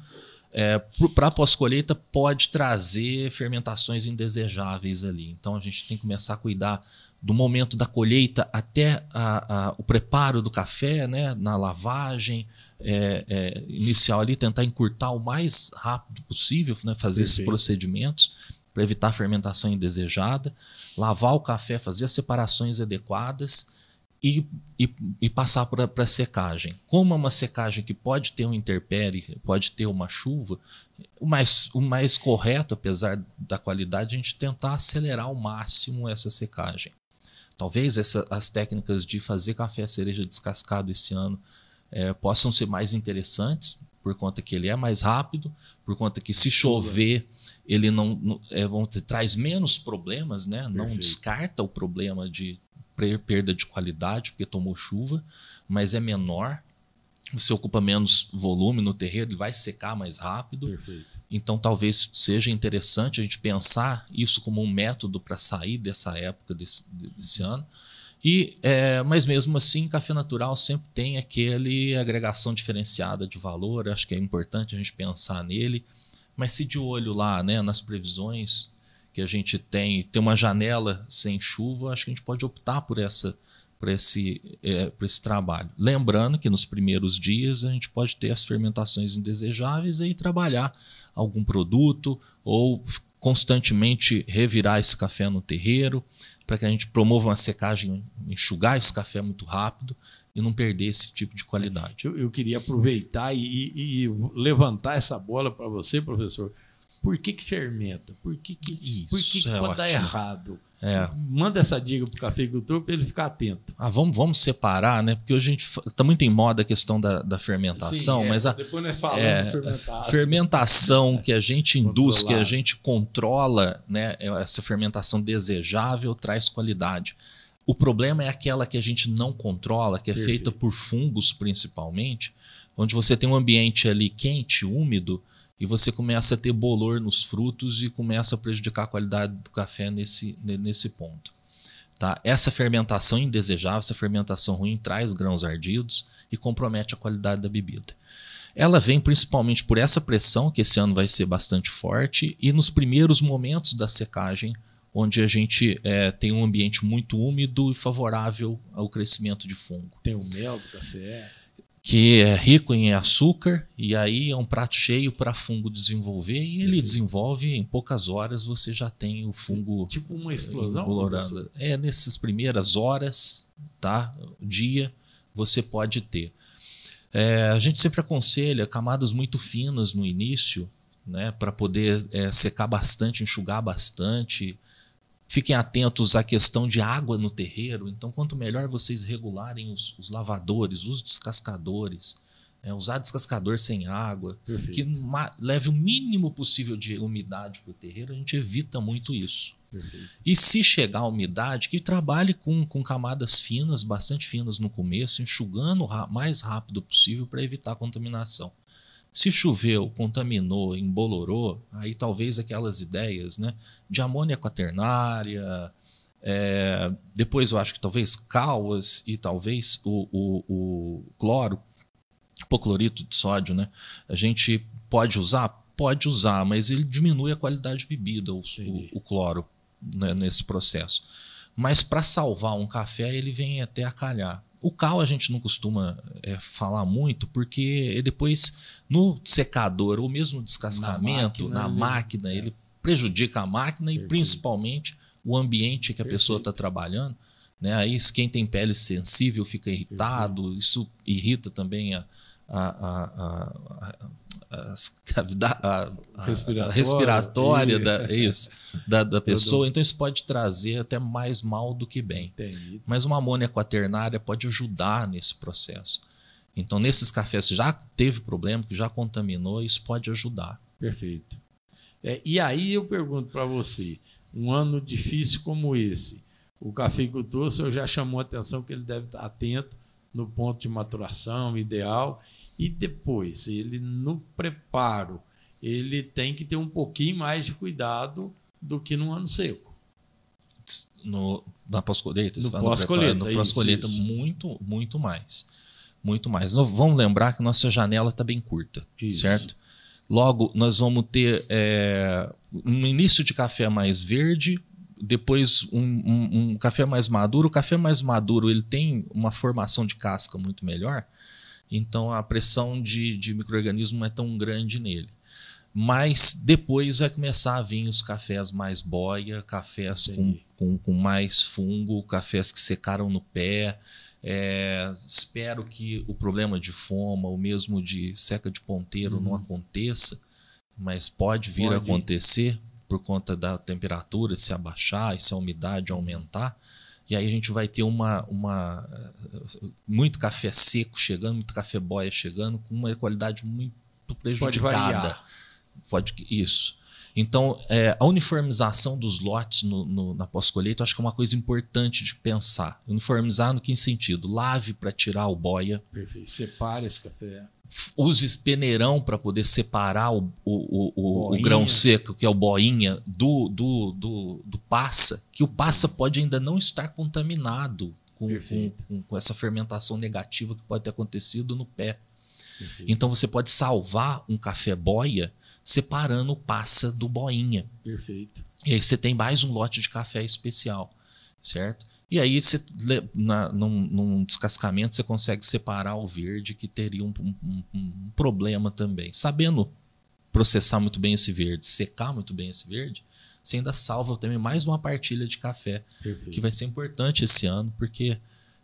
S2: é, para pós-colheita pode trazer fermentações indesejáveis ali. Então a gente tem que começar a cuidar do momento da colheita até a, a, o preparo do café, né, na lavagem é, é, inicial ali, tentar encurtar o mais rápido possível, né, fazer Perfeito. esses procedimentos para evitar a fermentação indesejada, lavar o café, fazer as separações adequadas e, e, e passar para a secagem. Como é uma secagem que pode ter um interpérie, pode ter uma chuva, o mais, o mais correto, apesar da qualidade, a gente tentar acelerar ao máximo essa secagem. Talvez essa, as técnicas de fazer café cereja descascado esse ano é, possam ser mais interessantes, por conta que ele é mais rápido, por conta que se chover ele não, é, vão, traz menos problemas, né? Não descarta o problema de perda de qualidade porque tomou chuva, mas é menor. Você ocupa menos volume no terreno, ele vai secar mais rápido. Perfeito. Então, talvez seja interessante a gente pensar isso como um método para sair dessa época desse, desse ano. E, é, mas mesmo assim, café natural sempre tem aquele agregação diferenciada de valor. Acho que é importante a gente pensar nele. Mas se de olho lá, né, nas previsões que a gente tem, tem uma janela sem chuva, acho que a gente pode optar por essa por esse, é, por esse trabalho. Lembrando que nos primeiros dias a gente pode ter as fermentações indesejáveis e trabalhar algum produto ou constantemente revirar esse café no terreiro para que a gente promova uma secagem, enxugar esse café muito rápido e não perder esse tipo de qualidade.
S1: Eu, eu queria aproveitar e, e, e levantar essa bola para você, professor, por que, que fermenta? Por que, que, Isso por que, que é pode ótimo. dar errado?
S2: É. Manda essa dica para o cafeicultor para ele ficar atento. Ah, vamos, vamos separar, né? Porque hoje a gente está muito em moda a questão da, da fermentação, Sim, é. mas a Depois nós falamos é, fermentação que a gente induz, que a gente controla, né? É, essa fermentação desejável traz qualidade. O problema é aquela que a gente não controla, que é Perfeito. feita por fungos principalmente, onde você tem um ambiente ali quente, úmido, e você começa a ter bolor nos frutos e começa a prejudicar a qualidade do café nesse, nesse ponto. Tá? Essa fermentação indesejável, essa fermentação ruim, traz grãos ardidos e compromete a qualidade da bebida. Ela vem principalmente por essa pressão, que esse ano vai ser bastante forte, e nos primeiros momentos da secagem, onde a gente é, tem um ambiente muito úmido e favorável ao crescimento de fungo. Tem o mel do café que é rico em açúcar e aí é um prato cheio para fungo desenvolver e ele desenvolve em poucas horas você já tem o fungo tipo uma eh, explosão colorado. Assim? é nessas primeiras horas tá dia você pode ter é, a gente sempre aconselha camadas muito finas no início né para poder é, secar bastante enxugar bastante Fiquem atentos à questão de água no terreiro. Então, quanto melhor vocês regularem os, os lavadores, os descascadores, é, usar descascador sem água, Perfeito. que leve o mínimo possível de umidade para o terreiro, a gente evita muito isso. Perfeito. E se chegar a umidade, que trabalhe com, com camadas finas, bastante finas no começo, enxugando o mais rápido possível para evitar contaminação. Se choveu, contaminou, embolorou, aí talvez aquelas ideias né, de amônia quaternária, é, depois eu acho que talvez calwas e talvez o, o, o cloro, hipoclorito de sódio, né? A gente pode usar? Pode usar, mas ele diminui a qualidade de bebida, o, o, o cloro, né, nesse processo. Mas para salvar um café, ele vem até a calhar. O cal a gente não costuma é, falar muito, porque depois no secador, ou mesmo no descascamento, na máquina, na máquina né? é. ele, prejudica a máquina Perfeito. e principalmente o ambiente que a Perfeito. pessoa está trabalhando. Né? Aí quem tem pele sensível fica irritado, Perfeito. isso irrita também a, a, a, a respiratória, respiratória da, é isso, da, da pessoa. Então, isso pode trazer até mais mal do que bem. Entendi. Mas uma amônia quaternária pode ajudar nesse processo. Então, nesses cafés já teve problema, que já contaminou, isso pode ajudar. Perfeito.
S1: É, e aí eu pergunto para você, um ano difícil como esse, o cafeicultor, o senhor já chamou a atenção que ele deve estar atento no ponto de maturação ideal e depois, ele no preparo, ele tem que ter um pouquinho mais de cuidado do que no ano seco.
S2: No, na pós-colheita? No pós-colheita, No pós-colheita, pós muito, muito mais. Muito mais. vamos lembrar que nossa janela está bem curta, isso. certo? Logo, nós vamos ter é, um início de café mais verde, depois um, um, um, café mais maduro. O café mais maduro ele tem uma formação de casca muito melhor então a pressão de, de microorganismo não é tão grande nele. Mas depois vai começar a vir os cafés mais boia, cafés com, com, com, mais fungo, cafés que secaram no pé. É, espero que o problema de foma ou mesmo de seca de ponteiro uhum. não aconteça, mas pode vir pode. a acontecer por conta da temperatura se abaixar e se a umidade aumentar. E aí a gente vai ter uma, uma muito café seco chegando, muito café boia chegando, com uma qualidade muito prejudicada. Pode variar. Pode, isso. Então, é, a uniformização dos lotes no, no, na pós-colheita acho que é uma coisa importante de pensar. Uniformizar no que sentido? Lave para tirar o boia. Perfeito. Separe esse café. Use peneirão para poder separar o, o, o, o, grão seco, que é o boinha, do, do, do, do passa, que o passa pode ainda não estar contaminado com, com, com essa fermentação negativa que pode ter acontecido no pé. Perfeito. Então você pode salvar um café boia separando o passa do boinha. Perfeito. E aí você tem mais um lote de café especial, certo? E aí você, na, num, num descascamento você consegue separar o verde, que teria um, um, um problema também. Sabendo processar muito bem esse verde, secar muito bem esse verde, você ainda salva também mais uma partilha de café, Perfeito. que vai ser importante esse ano, porque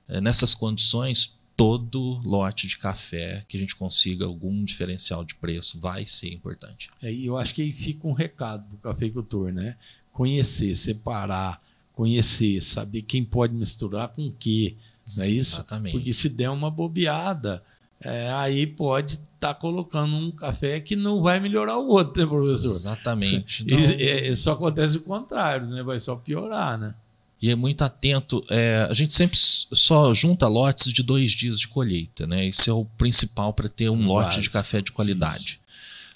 S2: é, nessas condições todo lote de café que a gente consiga algum diferencial de preço vai ser importante. É, eu
S1: acho que aí fica um recado para o cafeicultor, né? Conhecer, separar, conhecer, saber quem pode misturar com o que, não é isso? Exatamente. Porque se der uma bobeada, é, aí pode estar tá colocando um café que não vai melhorar o outro, né, professor?
S2: Exatamente.
S1: E, é, só acontece o contrário, né? Vai só piorar, né?
S2: e é muito atento. É, a gente sempre só junta lotes de dois dias de colheita, né? Isso é o principal para ter um lote de café de qualidade. Isso.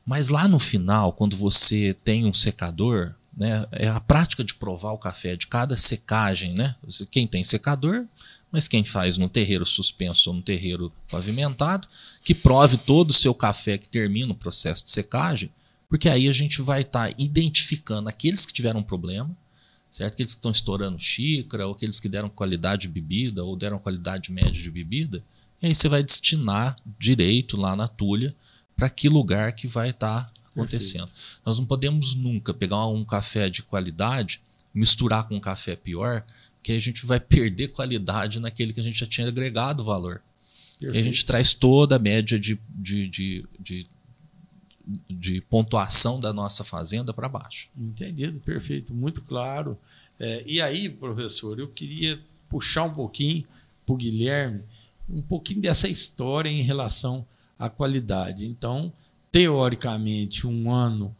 S2: Mas lá no final, quando você tem um secador, né? É a prática de provar o café de cada secagem, né? Quem tem secador, mas quem faz no terreiro suspenso ou no terreiro pavimentado, que prove todo o seu café que termina o processo de secagem, porque aí a gente vai estar tá identificando aqueles que tiveram problema certo? Aqueles que estão estourando xícara, ou aqueles que deram qualidade de bebida, ou deram qualidade média de bebida, e aí você vai destinar direito lá na tulha para que lugar que vai estar tá acontecendo. Perfeito. Nós não podemos nunca pegar um café de qualidade, misturar com um café pior, que a gente vai perder qualidade naquele que a gente já tinha agregado valor. Perfeito. E a gente traz toda a média de, de, de, de de pontuação da nossa fazenda para baixo.
S1: Entendido, perfeito, muito claro. É, e aí, professor, eu queria puxar um pouquinho para o Guilherme um pouquinho dessa história em relação à qualidade. Então, teoricamente, um ano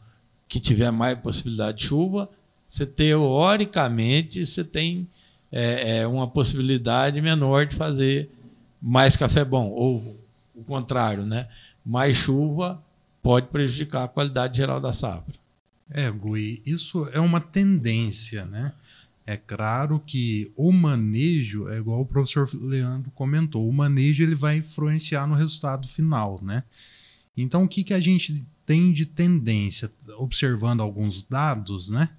S1: que tiver mais possibilidade de chuva, você teoricamente você tem é, é uma possibilidade menor de fazer mais café bom, ou o contrário, né? Mais chuva, pode prejudicar a qualidade geral da safra. É, Gui, isso é uma tendência, né? É
S3: claro que o manejo, é igual o professor Leandro comentou, o manejo ele vai influenciar no resultado final, né? Então, o que, que a gente tem de tendência, observando alguns dados, né?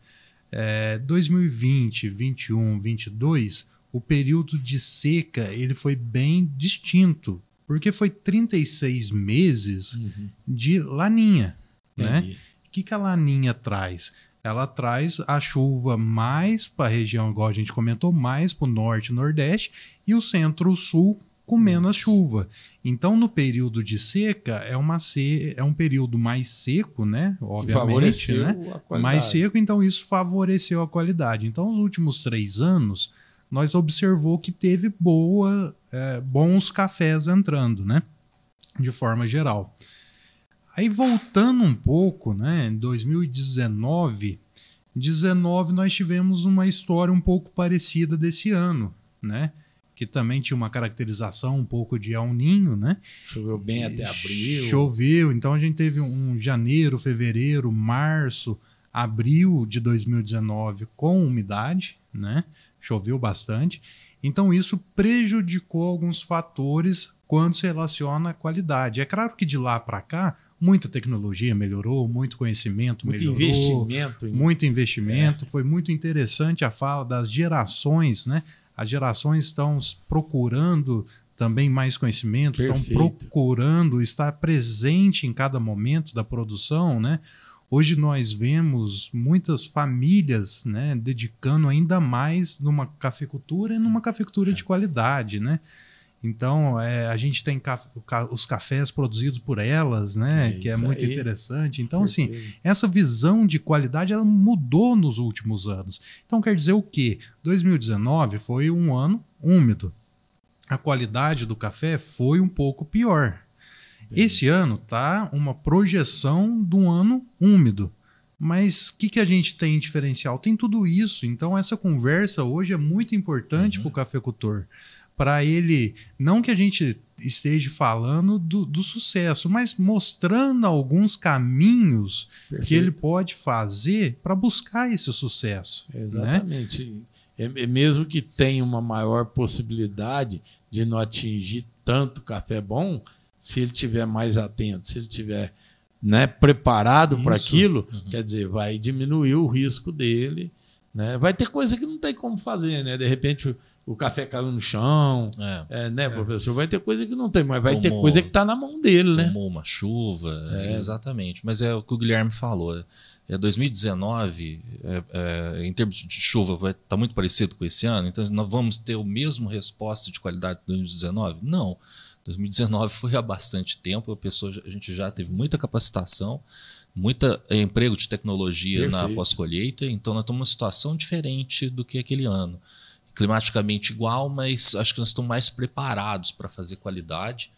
S3: É, 2020, 21, 22, o período de seca ele foi bem distinto porque foi 36 meses uhum. de laninha, né? O que, que a laninha traz? Ela traz a chuva mais para a região, igual a gente comentou, mais para o norte, nordeste e o centro-sul com menos chuva. Então, no período de seca, é, uma se... é um período mais seco, né? Obviamente, né? A qualidade. Mais seco, então isso favoreceu a qualidade. Então, os últimos três anos, nós observou que teve boa, é, bons cafés entrando, né? De forma geral. Aí voltando um pouco, né, em 2019, 19 nós tivemos uma história um pouco parecida desse ano, né? Que também tinha uma caracterização um pouco de El Ninho, né?
S1: Choveu bem até abril. Choveu,
S3: então a gente teve um janeiro, fevereiro, março, abril de 2019 com umidade, né? choveu bastante. Então isso prejudicou alguns fatores quando se relaciona à qualidade. É claro que de lá para cá muita tecnologia melhorou, muito conhecimento muito melhorou, investimento, muito investimento. É. Foi muito interessante a fala das gerações, né? As gerações estão procurando também mais conhecimento, Perfeito. estão procurando estar presente em cada momento da produção, né? Hoje nós vemos muitas famílias né, dedicando ainda mais numa cafeicultura e numa cafeicultura é. de qualidade, né? Então, é, a gente tem caf os cafés produzidos por elas, né? É que é muito aí. interessante. Então, assim, essa visão de qualidade ela mudou nos últimos anos. Então, quer dizer o quê? 2019 foi um ano úmido. A qualidade do café foi um pouco pior. Esse ano tá uma projeção de um ano úmido. Mas o que, que a gente tem em diferencial? Tem tudo isso. Então, essa conversa hoje é muito importante uhum. para o cafeicultor. Para ele, não que a gente esteja falando do, do sucesso, mas mostrando alguns caminhos Perfeito. que ele pode fazer para buscar esse sucesso. Né? Exatamente.
S1: Né? É, mesmo que tenha uma maior possibilidade de não atingir tanto café bom, se ele tiver mais atento, se ele tiver né, preparado para aquilo, uhum. quer dizer, vai diminuir o risco dele. Né? Vai ter coisa que não tem como fazer, né? De repente o, café caiu no chão, é, é né, é. professor? Vai ter coisa que não tem, mas vai tomou, ter coisa que
S2: está na mão dele, tomou né? Tomou uma chuva, é. exatamente. Mas é o que o Guilherme falou. É, é 2019, é, é, em termos de chuva, vai estar tá muito parecido com esse ano, então nós vamos ter o mesmo resposta de qualidade de 2019? Não. 2019 foi há bastante tempo, a, pessoa, a gente já teve muita capacitação, muita é, emprego de tecnologia Perfeito. na pós-colheita, então nós estamos numa situação diferente do que aquele ano. Climaticamente igual, mas acho que nós estamos mais preparados para fazer qualidade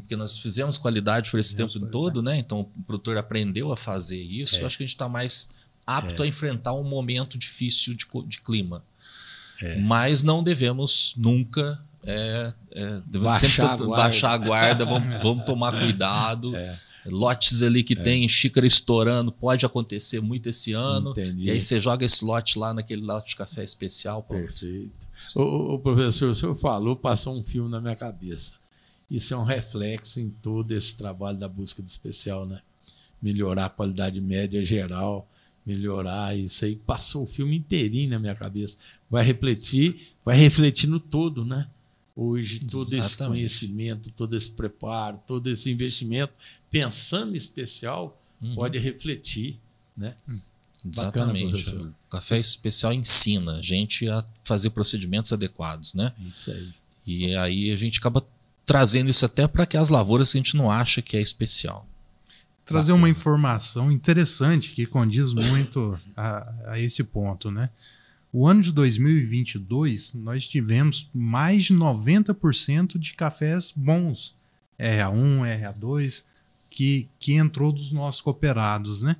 S2: porque nós fizemos qualidade por esse tempo todo, né? Então o produtor aprendeu a fazer isso. É. acho que a gente está mais apto é. a enfrentar um momento difícil de, de clima. É. Mas não devemos nunca é, é, devemos baixar, sempre a guarda. baixar a guarda, vamos, [LAUGHS] vamos tomar cuidado. É. Lotes ali que tem xícara estourando, pode acontecer muito esse ano. Entendi. E aí você joga esse lote lá naquele lote de café especial. Pronto. Perfeito.
S1: O, o professor, o senhor falou, passou um filme na minha cabeça. Isso é um reflexo em todo esse trabalho da busca do especial, né? Melhorar a qualidade média geral, melhorar isso aí. Passou o filme inteirinho na minha cabeça. Vai refletir, vai refletir no todo, né? Hoje, todo Exatamente. esse conhecimento, todo esse preparo, todo esse investimento, pensando em especial, uhum. pode refletir, né? Hum. Exatamente. Bacana,
S2: o café especial ensina a gente a fazer procedimentos adequados, né? Isso aí. E aí a gente acaba trazendo isso até para que as lavouras que a gente não acha que é especial.
S3: Trazer Bacana. uma informação interessante que condiz muito [LAUGHS] a, a esse ponto, né? O ano de 2022, nós tivemos mais de 90% de cafés bons, RA1, RA2, que, que entrou dos nossos cooperados, né?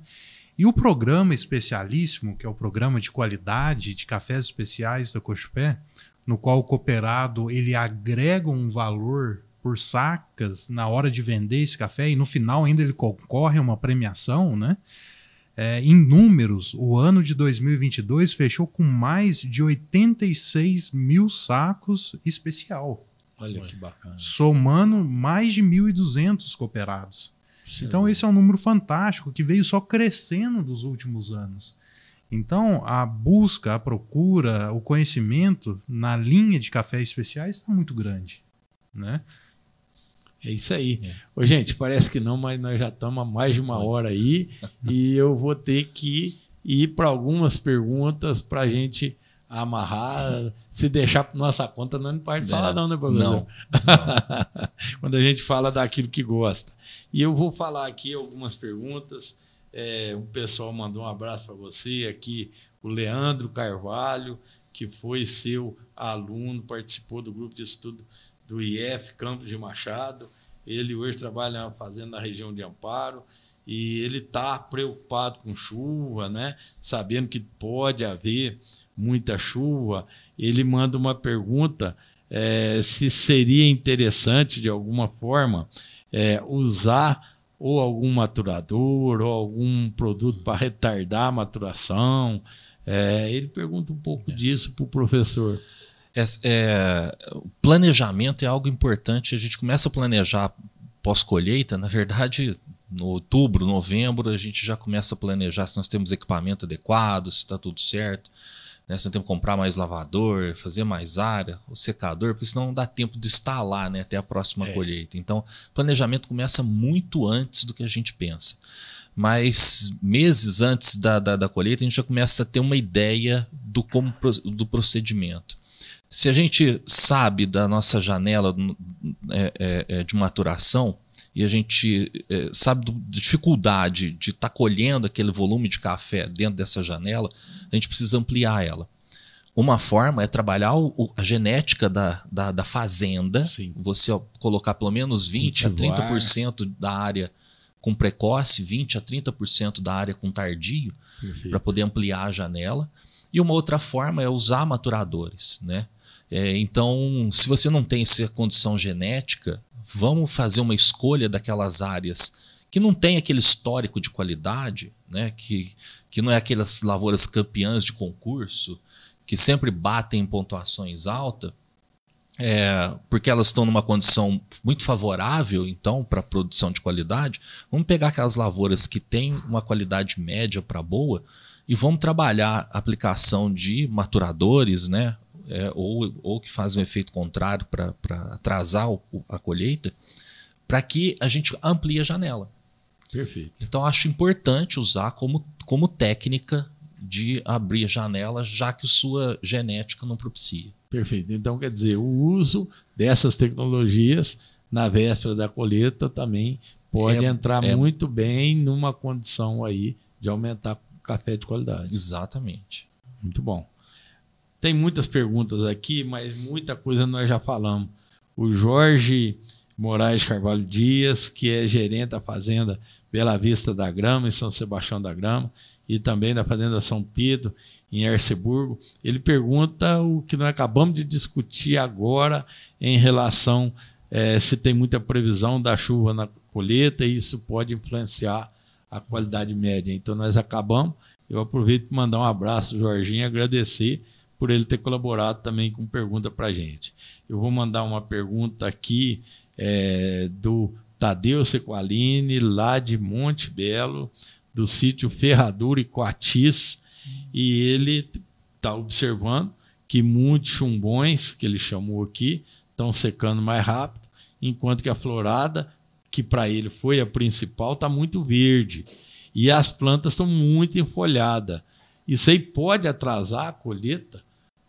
S3: E o programa especialíssimo, que é o programa de qualidade de cafés especiais da Cochupé, no qual o cooperado ele agrega um valor por sacas na hora de vender esse café e no final ainda ele concorre a uma premiação, né? É, em números, o ano de 2022 fechou com mais de 86 mil sacos especial.
S1: Olha que bacana.
S3: Somando mais de 1.200 cooperados. Então, esse é um número fantástico que veio só crescendo dos últimos anos. Então, a busca, a procura, o
S1: conhecimento na linha de cafés especiais está muito grande, né? É isso aí. É. Ô, gente, parece que não, mas nós já estamos há mais de uma hora aí [LAUGHS] e eu vou ter que ir para algumas perguntas para a gente amarrar. Se deixar para nossa conta, não pode é. falar, não, né, professor? não. [LAUGHS] Quando a gente fala daquilo que gosta. E eu vou falar aqui algumas perguntas é, um pessoal mandou um abraço para você aqui, o Leandro Carvalho, que foi seu aluno, participou do grupo de estudo do IF Campos de Machado. Ele hoje trabalha na fazenda na região de Amparo e ele está preocupado com chuva, né? Sabendo que pode haver muita chuva, ele manda uma pergunta é, se seria interessante de alguma forma é, usar ou algum maturador, ou algum produto
S2: para retardar a maturação. É, ele pergunta um pouco é. disso para o professor. É, é, planejamento é algo importante. A gente começa a planejar pós-colheita, na verdade, no outubro, novembro, a gente já começa a planejar se nós temos equipamento adequado, se está tudo certo né? Você tem que comprar mais lavador, fazer mais área, o secador, porque senão não dá tempo de instalar né? até a próxima é. colheita. Então, planejamento começa muito antes do que a gente pensa. Mas meses antes da, da, da colheita, a gente já começa a ter uma ideia do, como, do procedimento. Se a gente sabe da nossa janela é, é, é, de maturação, e a gente é, sabe da dificuldade de estar tá colhendo aquele volume de café dentro dessa janela, a gente precisa ampliar ela. Uma forma é trabalhar o, a genética da, da, da fazenda, Sim. você ó, colocar pelo menos 20 Cultivar. a 30% da área com precoce, 20 a 30% da área com tardio, para poder ampliar a janela. E uma outra forma é usar maturadores, né? É, então, se você não tem essa condição genética, vamos fazer uma escolha daquelas áreas que não tem aquele histórico de qualidade, né? que, que não é aquelas lavouras campeãs de concurso, que sempre batem em pontuações altas, é, porque elas estão numa condição muito favorável, então, para produção de qualidade, vamos pegar aquelas lavouras que têm uma qualidade média para boa e vamos trabalhar a aplicação de maturadores, né, é, ou, ou que fazem um efeito contrário para atrasar o, a colheita, para que a gente amplie a janela. Perfeito. Então, acho importante usar como, como técnica de abrir a janela, já que sua genética não propicia.
S1: Perfeito. Então, quer dizer, o uso dessas tecnologias na véspera da colheita também pode é, entrar é, muito bem numa condição aí
S2: de aumentar o café de qualidade. Exatamente. Muito bom.
S1: Tem muitas perguntas aqui, mas muita coisa nós já falamos. O Jorge Moraes Carvalho Dias, que é gerente da Fazenda Bela Vista da Grama, em São Sebastião da Grama, e também da Fazenda São Pedro, em Erceburgo ele pergunta o que nós acabamos de discutir agora em relação é, se tem muita previsão da chuva na colheita e isso pode influenciar a qualidade média. Então nós acabamos. Eu aproveito para mandar um abraço, Jorginho, agradecer por ele ter colaborado também com pergunta para gente. Eu vou mandar uma pergunta aqui é, do Tadeu Sequaline, lá de Monte Belo, do sítio Ferradura e Coatis, e ele está observando que muitos chumbões, que ele chamou aqui, estão secando mais rápido, enquanto que a florada, que para ele foi a principal, está muito verde. E as plantas estão muito enfolhadas. Isso aí pode atrasar a colheita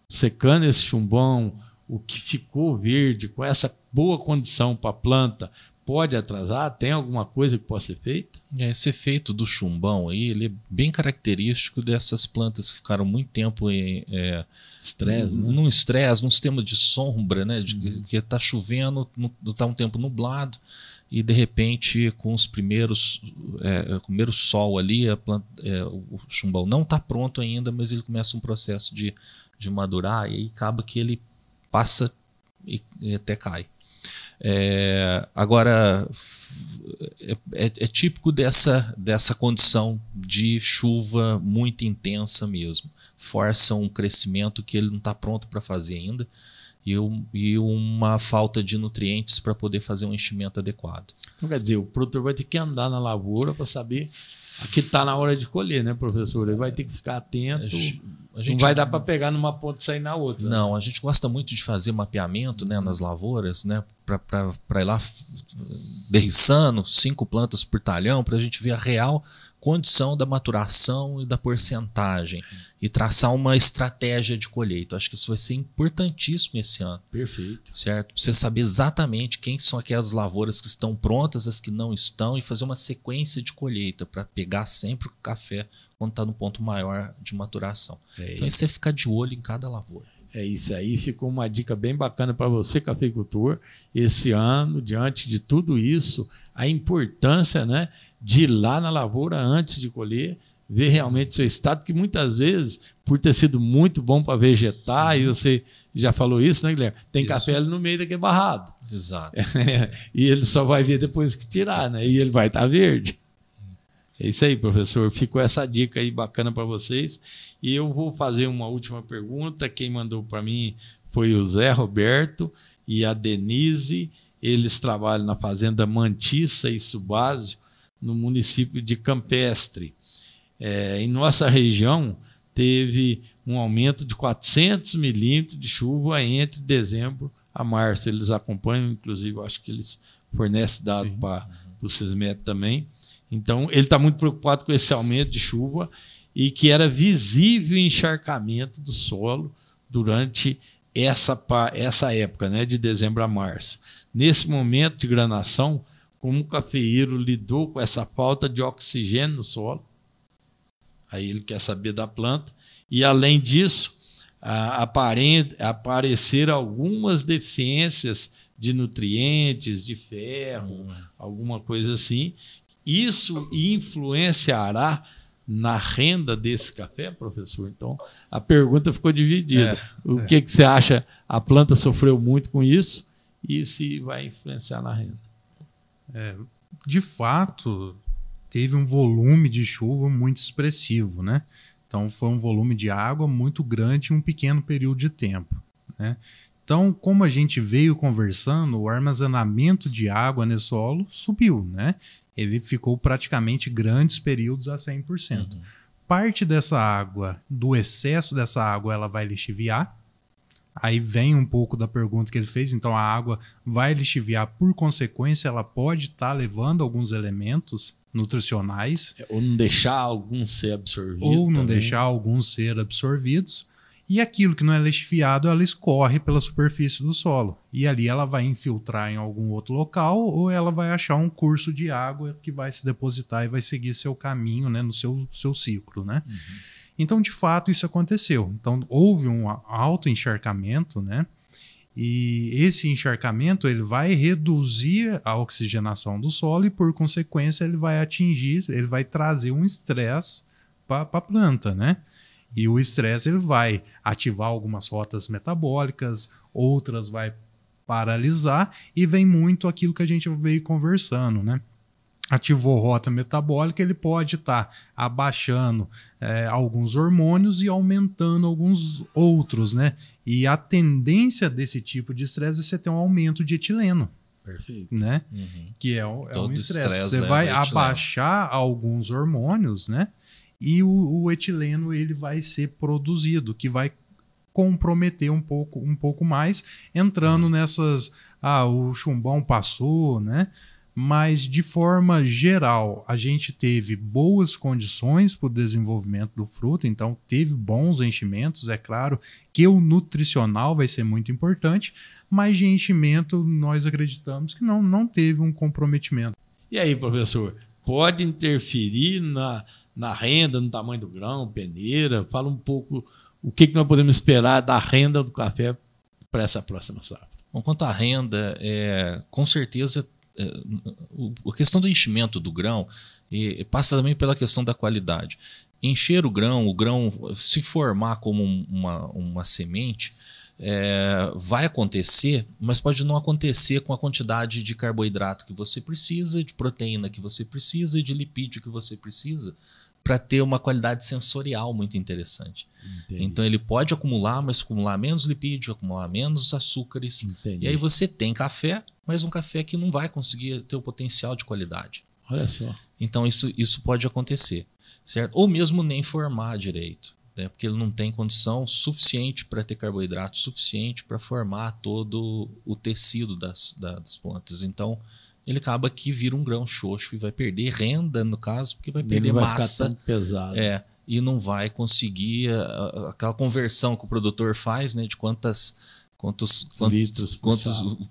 S1: secando esse chumbão, o que ficou verde, com essa boa condição para a planta,
S2: pode atrasar? Tem alguma coisa que possa ser feita? É, esse efeito do chumbão aí, ele é bem característico dessas plantas que ficaram muito tempo em é, estresse, né? num estresse, num sistema de sombra, né? De, uhum. Que está chovendo, está um tempo nublado e de repente com os primeiros é, é primeiro sol ali, planta, é, o chumbão não está pronto ainda, mas ele começa um processo de de madurar, e aí acaba que ele passa e, e até cai. É, agora, é, é, é, típico dessa, dessa condição de chuva muito intensa mesmo. Força um crescimento que ele não está pronto para fazer ainda e, e uma falta de nutrientes para poder fazer um enchimento adequado. Então, quer dizer, o produtor vai ter que andar na lavoura para saber que está na hora de
S1: colher, né, professor? Ele vai ter que ficar atento. É, não vai dar para pegar numa ponta e sair na outra.
S2: Não, né? a gente gosta muito de fazer mapeamento né, nas lavouras, né, para ir lá berriçando cinco plantas por talhão, para a gente ver a real condição da maturação e da porcentagem e traçar uma estratégia de colheita. acho que isso vai ser importantíssimo esse ano. Perfeito. Certo? você saber exatamente quem são aquelas lavouras que estão prontas, as que não estão e fazer uma sequência de colheita para pegar sempre o café quando está no ponto maior de maturação. É então isso. é você ficar de olho em cada lavoura. É
S1: isso aí, ficou uma dica bem bacana para você, cafeicultor, esse ano, diante de tudo isso, a importância, né? de ir lá na lavoura antes de colher, ver realmente seu estado, que muitas vezes, por ter sido muito bom para vegetar, e uhum. você já falou isso, né, Guilherme? Tem isso. café ali no meio daquele barrado. Exato. [LAUGHS] e ele só vai ver depois que tirar, né? E ele vai estar tá verde. É isso aí, professor. Ficou essa dica aí bacana para vocês. E eu vou fazer uma última pergunta. Quem mandou para mim foi o Zé Roberto e a Denise. Eles trabalham na fazenda Mantissa e Subásio no município de Campestre. É, em nossa região, teve um aumento de 400 milímetros de chuva entre dezembro a março. Eles acompanham, inclusive, acho que eles fornecem dados para o SESMET também. Então, ele está muito preocupado com esse aumento de chuva e que era visível encharcamento do solo durante essa, essa época, né, de dezembro a março. Nesse momento de granação, como o cafeiro lidou com essa falta de oxigênio no solo. Aí ele quer saber da planta. E além disso, aparecer algumas deficiências de nutrientes, de ferro, hum. alguma coisa assim. Isso influenciará na renda desse café, professor? Então, a pergunta ficou dividida. É, o é. que, que você acha? A planta sofreu muito com isso e se vai influenciar na renda?
S3: É, de fato, teve um volume de chuva muito expressivo, né? Então foi um volume de água muito grande em um pequeno período de tempo, né? Então, como a gente veio conversando, o armazenamento de água no solo subiu, né? Ele ficou praticamente grandes períodos a 100%. Uhum. Parte dessa água, do excesso dessa água, ela vai lixiviar, Aí vem um pouco da pergunta que ele fez, então a água vai lixiviar, por consequência, ela pode estar tá levando alguns elementos nutricionais. Ou não deixar alguns ser absorvidos. Ou não também. deixar alguns ser absorvidos. E aquilo que não é lixiviado, ela escorre pela superfície do solo. E ali ela vai infiltrar em algum outro local ou ela vai achar um curso de água que vai se depositar e vai seguir seu caminho né, no seu, seu ciclo. Né? Uhum. Então, de fato, isso aconteceu. Então, houve um alto encharcamento né? E esse encharcamento ele vai reduzir a oxigenação do solo e, por consequência, ele vai atingir, ele vai trazer um estresse para a planta, né? E o estresse ele vai ativar algumas rotas metabólicas, outras vai paralisar e vem muito aquilo que a gente veio conversando, né? ativou rota metabólica, ele pode estar tá abaixando é, alguns hormônios e aumentando alguns outros, né? E a tendência desse tipo de estresse é você ter um aumento de etileno. Perfeito. Né? Uhum. Que é, é Todo um estresse. Né? Você vai abaixar alguns hormônios, né? E o, o, etileno ele vai ser produzido, que vai comprometer um pouco, um pouco mais, entrando uhum. nessas. Ah, o chumbão passou, né? mas de forma geral, a gente teve boas condições para o desenvolvimento do fruto, então teve bons enchimentos, é claro que o nutricional vai ser muito importante, mas de enchimento nós acreditamos que não, não teve um comprometimento.
S1: E aí, professor, pode interferir na, na renda, no tamanho do grão, peneira? Fala um pouco o que, que nós podemos esperar da renda do café para essa próxima safra.
S2: Bom, quanto à renda, é, com certeza é, a questão do enchimento do grão passa também pela questão da qualidade. Encher o grão, o grão se formar como uma, uma semente, é, vai acontecer, mas pode não acontecer com a quantidade de carboidrato que você precisa, de proteína que você precisa e de lipídio que você precisa para ter uma qualidade sensorial muito interessante. Entendi. Então ele pode acumular, mas acumular menos lipídio, acumular menos açúcares. Entendi. E aí você tem café, mas um café que não vai conseguir ter o potencial de qualidade. Olha só. Então isso, isso pode acontecer, certo? Ou mesmo nem formar direito, né? porque ele não tem condição suficiente para ter carboidrato suficiente para formar todo o tecido das, das plantas. Então ele acaba que vira um grão xoxo e vai perder renda, no caso, porque vai perder vai massa.
S1: pesado. É,
S2: e não vai conseguir a, a, aquela conversão que o produtor faz, né, de quantas quantos quantos litros por quantos saco.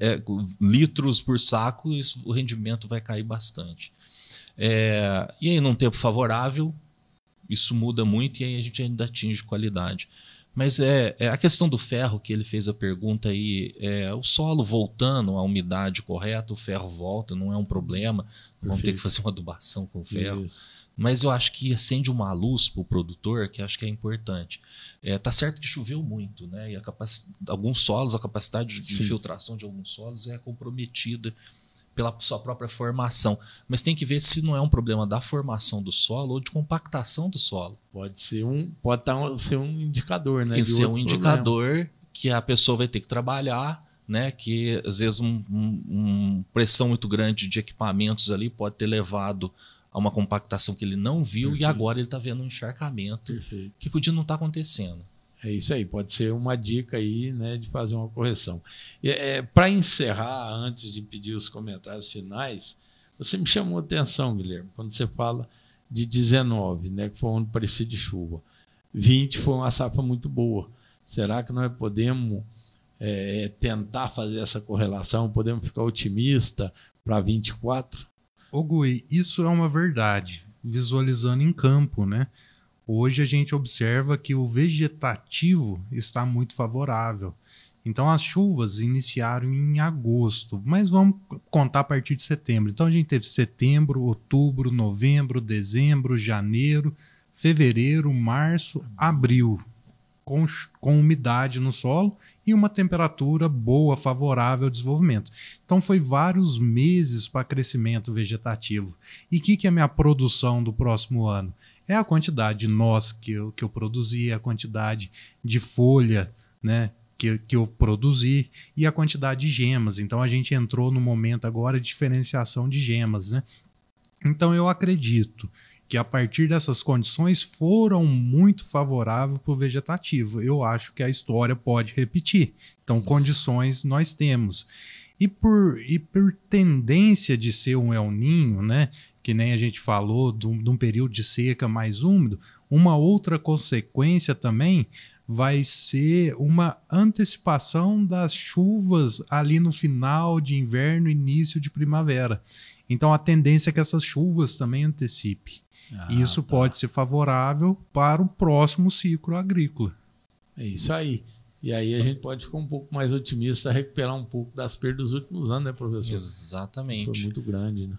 S2: É, litros por saco, isso, o rendimento vai cair bastante. É, e aí num tempo favorável, isso muda muito e aí a gente ainda atinge qualidade. Mas é, é, a questão do ferro que ele fez a pergunta aí, é, o solo voltando à umidade correta, o ferro volta, não é um problema. Perfeito. Vamos ter que fazer uma adubação com o ferro. Isso. Mas eu acho que acende uma luz para o produtor que acho que é importante. É, tá certo que choveu muito, né? E alguns solos, a capacidade de Sim. infiltração de alguns solos é comprometida pela sua própria formação. Mas tem que ver se não é um problema da formação do solo ou de compactação do solo.
S1: Pode ser um, pode tá um, ser um indicador, né? Pode ser um indicador
S2: problema. que a pessoa vai ter que trabalhar, né? Que às vezes uma um, um pressão muito grande de equipamentos ali pode ter levado a uma compactação que ele não viu Perfeito. e agora ele está vendo um encharcamento Perfeito. que podia não estar tá acontecendo. É isso aí, pode ser uma dica
S1: aí, né, de fazer uma correção. É, Para encerrar, antes de pedir os comentários finais, você me chamou a atenção, Guilherme, quando você fala de 19, né, que foi um ano parecido de chuva. 20 foi uma safra muito boa. Será que nós podemos é, tentar fazer essa correlação? Podemos ficar otimista para 24? Ô Gui, isso é uma verdade, visualizando em
S3: campo, né? Hoje a gente observa que o vegetativo está muito favorável. Então as chuvas iniciaram em agosto, mas vamos contar a partir de setembro. Então a gente teve setembro, outubro, novembro, dezembro, janeiro, fevereiro, março, abril, com, com umidade no solo e uma temperatura boa, favorável ao desenvolvimento. Então foi vários meses para crescimento vegetativo. E o que, que é a minha produção do próximo ano? é a quantidade de nós que eu, que eu produzi, é a quantidade de folha né, que, que eu produzi e a quantidade de gemas. Então a gente entrou no momento agora de diferenciação de gemas. Né? Então eu acredito que a partir dessas condições foram muito favoráveis para o vegetativo. Eu acho que a história pode repetir. Então, Isso. condições nós temos. E por, e por tendência de ser um El Ninho, né? que nem a gente falou, de um, de um período de seca mais úmido, uma outra consequência também vai ser uma antecipação das chuvas ali no final de inverno, início de primavera. Então a tendência é que essas chuvas também antecipe. Ah, Isso tá. pode ser favorável para o próximo ciclo agrícola.
S1: É isso aí. E aí a gente pode ficar um pouco
S2: mais otimista, recuperar um pouco das perdas dos últimos anos, né, professor? Exatamente. Foi muito grande, né?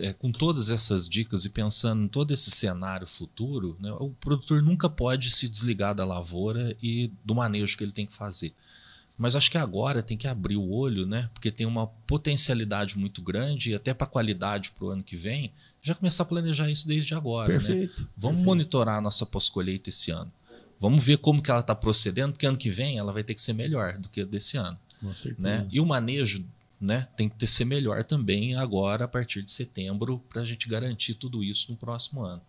S2: É, é, com todas essas dicas e pensando em todo esse cenário futuro, né, o produtor nunca pode se desligar da lavoura e do manejo que ele tem que fazer. Mas acho que agora tem que abrir o olho, né? Porque tem uma potencialidade muito grande, até para qualidade para o ano que vem, já começar a planejar isso desde agora. Né? Perfeito. Né? Vamos perfeito. monitorar a nossa pós-colheita esse ano. Vamos ver como que ela está procedendo, porque ano que vem ela vai ter que ser melhor do que desse ano. Com certeza. Né? E o manejo né, tem que ter, ser melhor também agora, a partir de setembro, para a gente garantir tudo isso no próximo ano.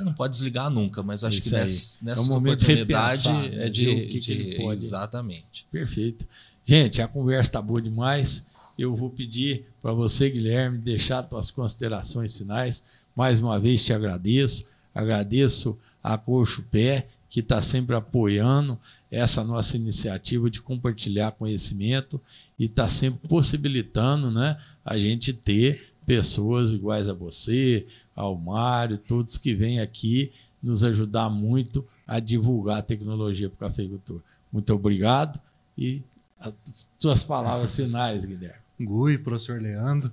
S2: É. Não pode desligar nunca, mas acho isso que nessa, nessa é oportunidade de repensar, é de, o que, de, que pode. Exatamente.
S1: Perfeito. Gente, a conversa está boa demais. Eu vou pedir para você, Guilherme, deixar suas considerações finais. Mais uma vez te agradeço. Agradeço a Coxo Pé que está sempre apoiando essa nossa iniciativa de compartilhar conhecimento e está sempre possibilitando né, a gente ter pessoas iguais a você, ao Mário, todos que vêm aqui nos ajudar muito a divulgar a tecnologia para o cafeicultor. Muito obrigado e as suas palavras finais, Guilherme. Gui, professor Leandro.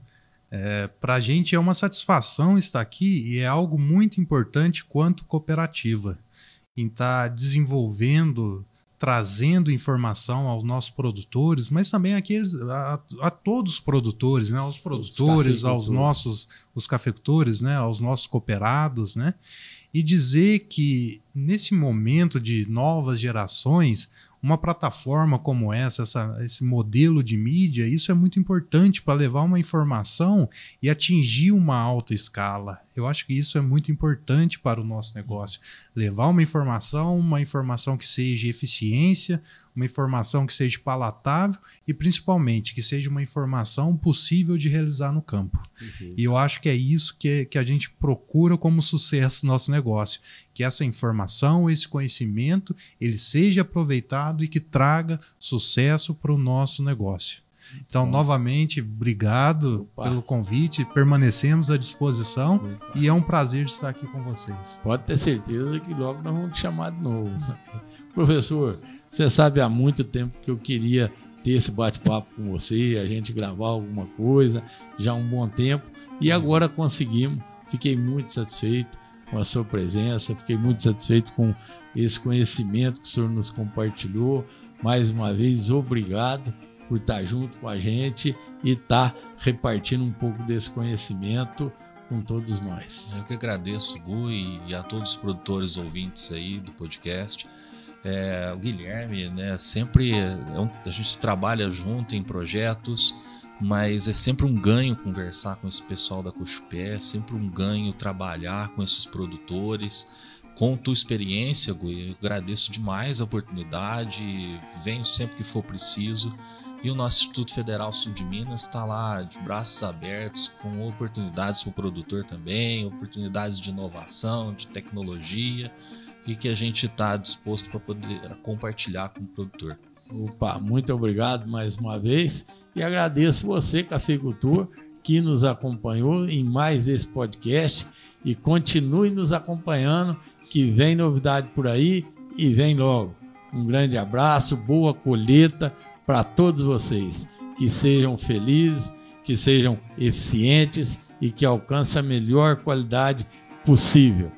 S3: É, para a gente é uma satisfação estar aqui e é algo muito importante quanto cooperativa em estar tá desenvolvendo, trazendo informação aos nossos produtores, mas também aqueles, a, a todos os produtores, né? aos produtores, aos nossos, os cafeicultores, né? aos nossos cooperados, né? e dizer que nesse momento de novas gerações, uma plataforma como essa, essa, esse modelo de mídia, isso é muito importante para levar uma informação e atingir uma alta escala. Eu acho que isso é muito importante para o nosso negócio. Levar uma informação, uma informação que seja eficiência, uma informação que seja palatável e principalmente que seja uma informação possível de realizar no campo. Uhum. E eu acho que é isso que, que a gente procura como sucesso no nosso negócio, que essa informação, esse conhecimento, ele seja aproveitado e que traga sucesso para o nosso negócio. Então, novamente, obrigado Opa. pelo convite, permanecemos à disposição Opa. e é um prazer estar aqui com vocês.
S1: Pode ter certeza que logo nós vamos te chamar de novo. [LAUGHS] Professor, você sabe há muito tempo que eu queria ter esse bate-papo com você, a gente gravar alguma coisa, já há um bom tempo, e agora conseguimos. Fiquei muito satisfeito com a sua presença, fiquei muito satisfeito com esse conhecimento que o senhor nos compartilhou. Mais uma vez, obrigado por estar junto com a gente e estar tá repartindo um pouco desse conhecimento com todos nós.
S2: Eu que agradeço, Gui, e a todos os produtores ouvintes aí do podcast. É, o Guilherme, né, sempre é um, a gente trabalha junto em projetos, mas é sempre um ganho conversar com esse pessoal da Cuchupé, é sempre um ganho trabalhar com esses produtores. Com tua experiência, Gui, eu agradeço demais a oportunidade, venho sempre que for preciso e o nosso Instituto Federal Sul de Minas está lá de braços abertos, com oportunidades para o produtor também, oportunidades de inovação, de tecnologia, e que a gente está disposto para poder compartilhar com o produtor.
S1: Opa, muito obrigado mais uma vez e agradeço você, Cafeicultor, que nos acompanhou em mais esse podcast e continue nos acompanhando, que vem novidade por aí e vem logo. Um grande abraço, boa colheita para todos vocês. Que sejam felizes, que sejam eficientes e que alcancem a melhor qualidade possível.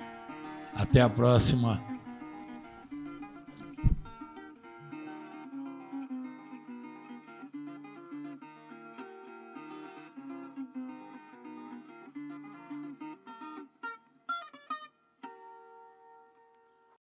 S1: Até a próxima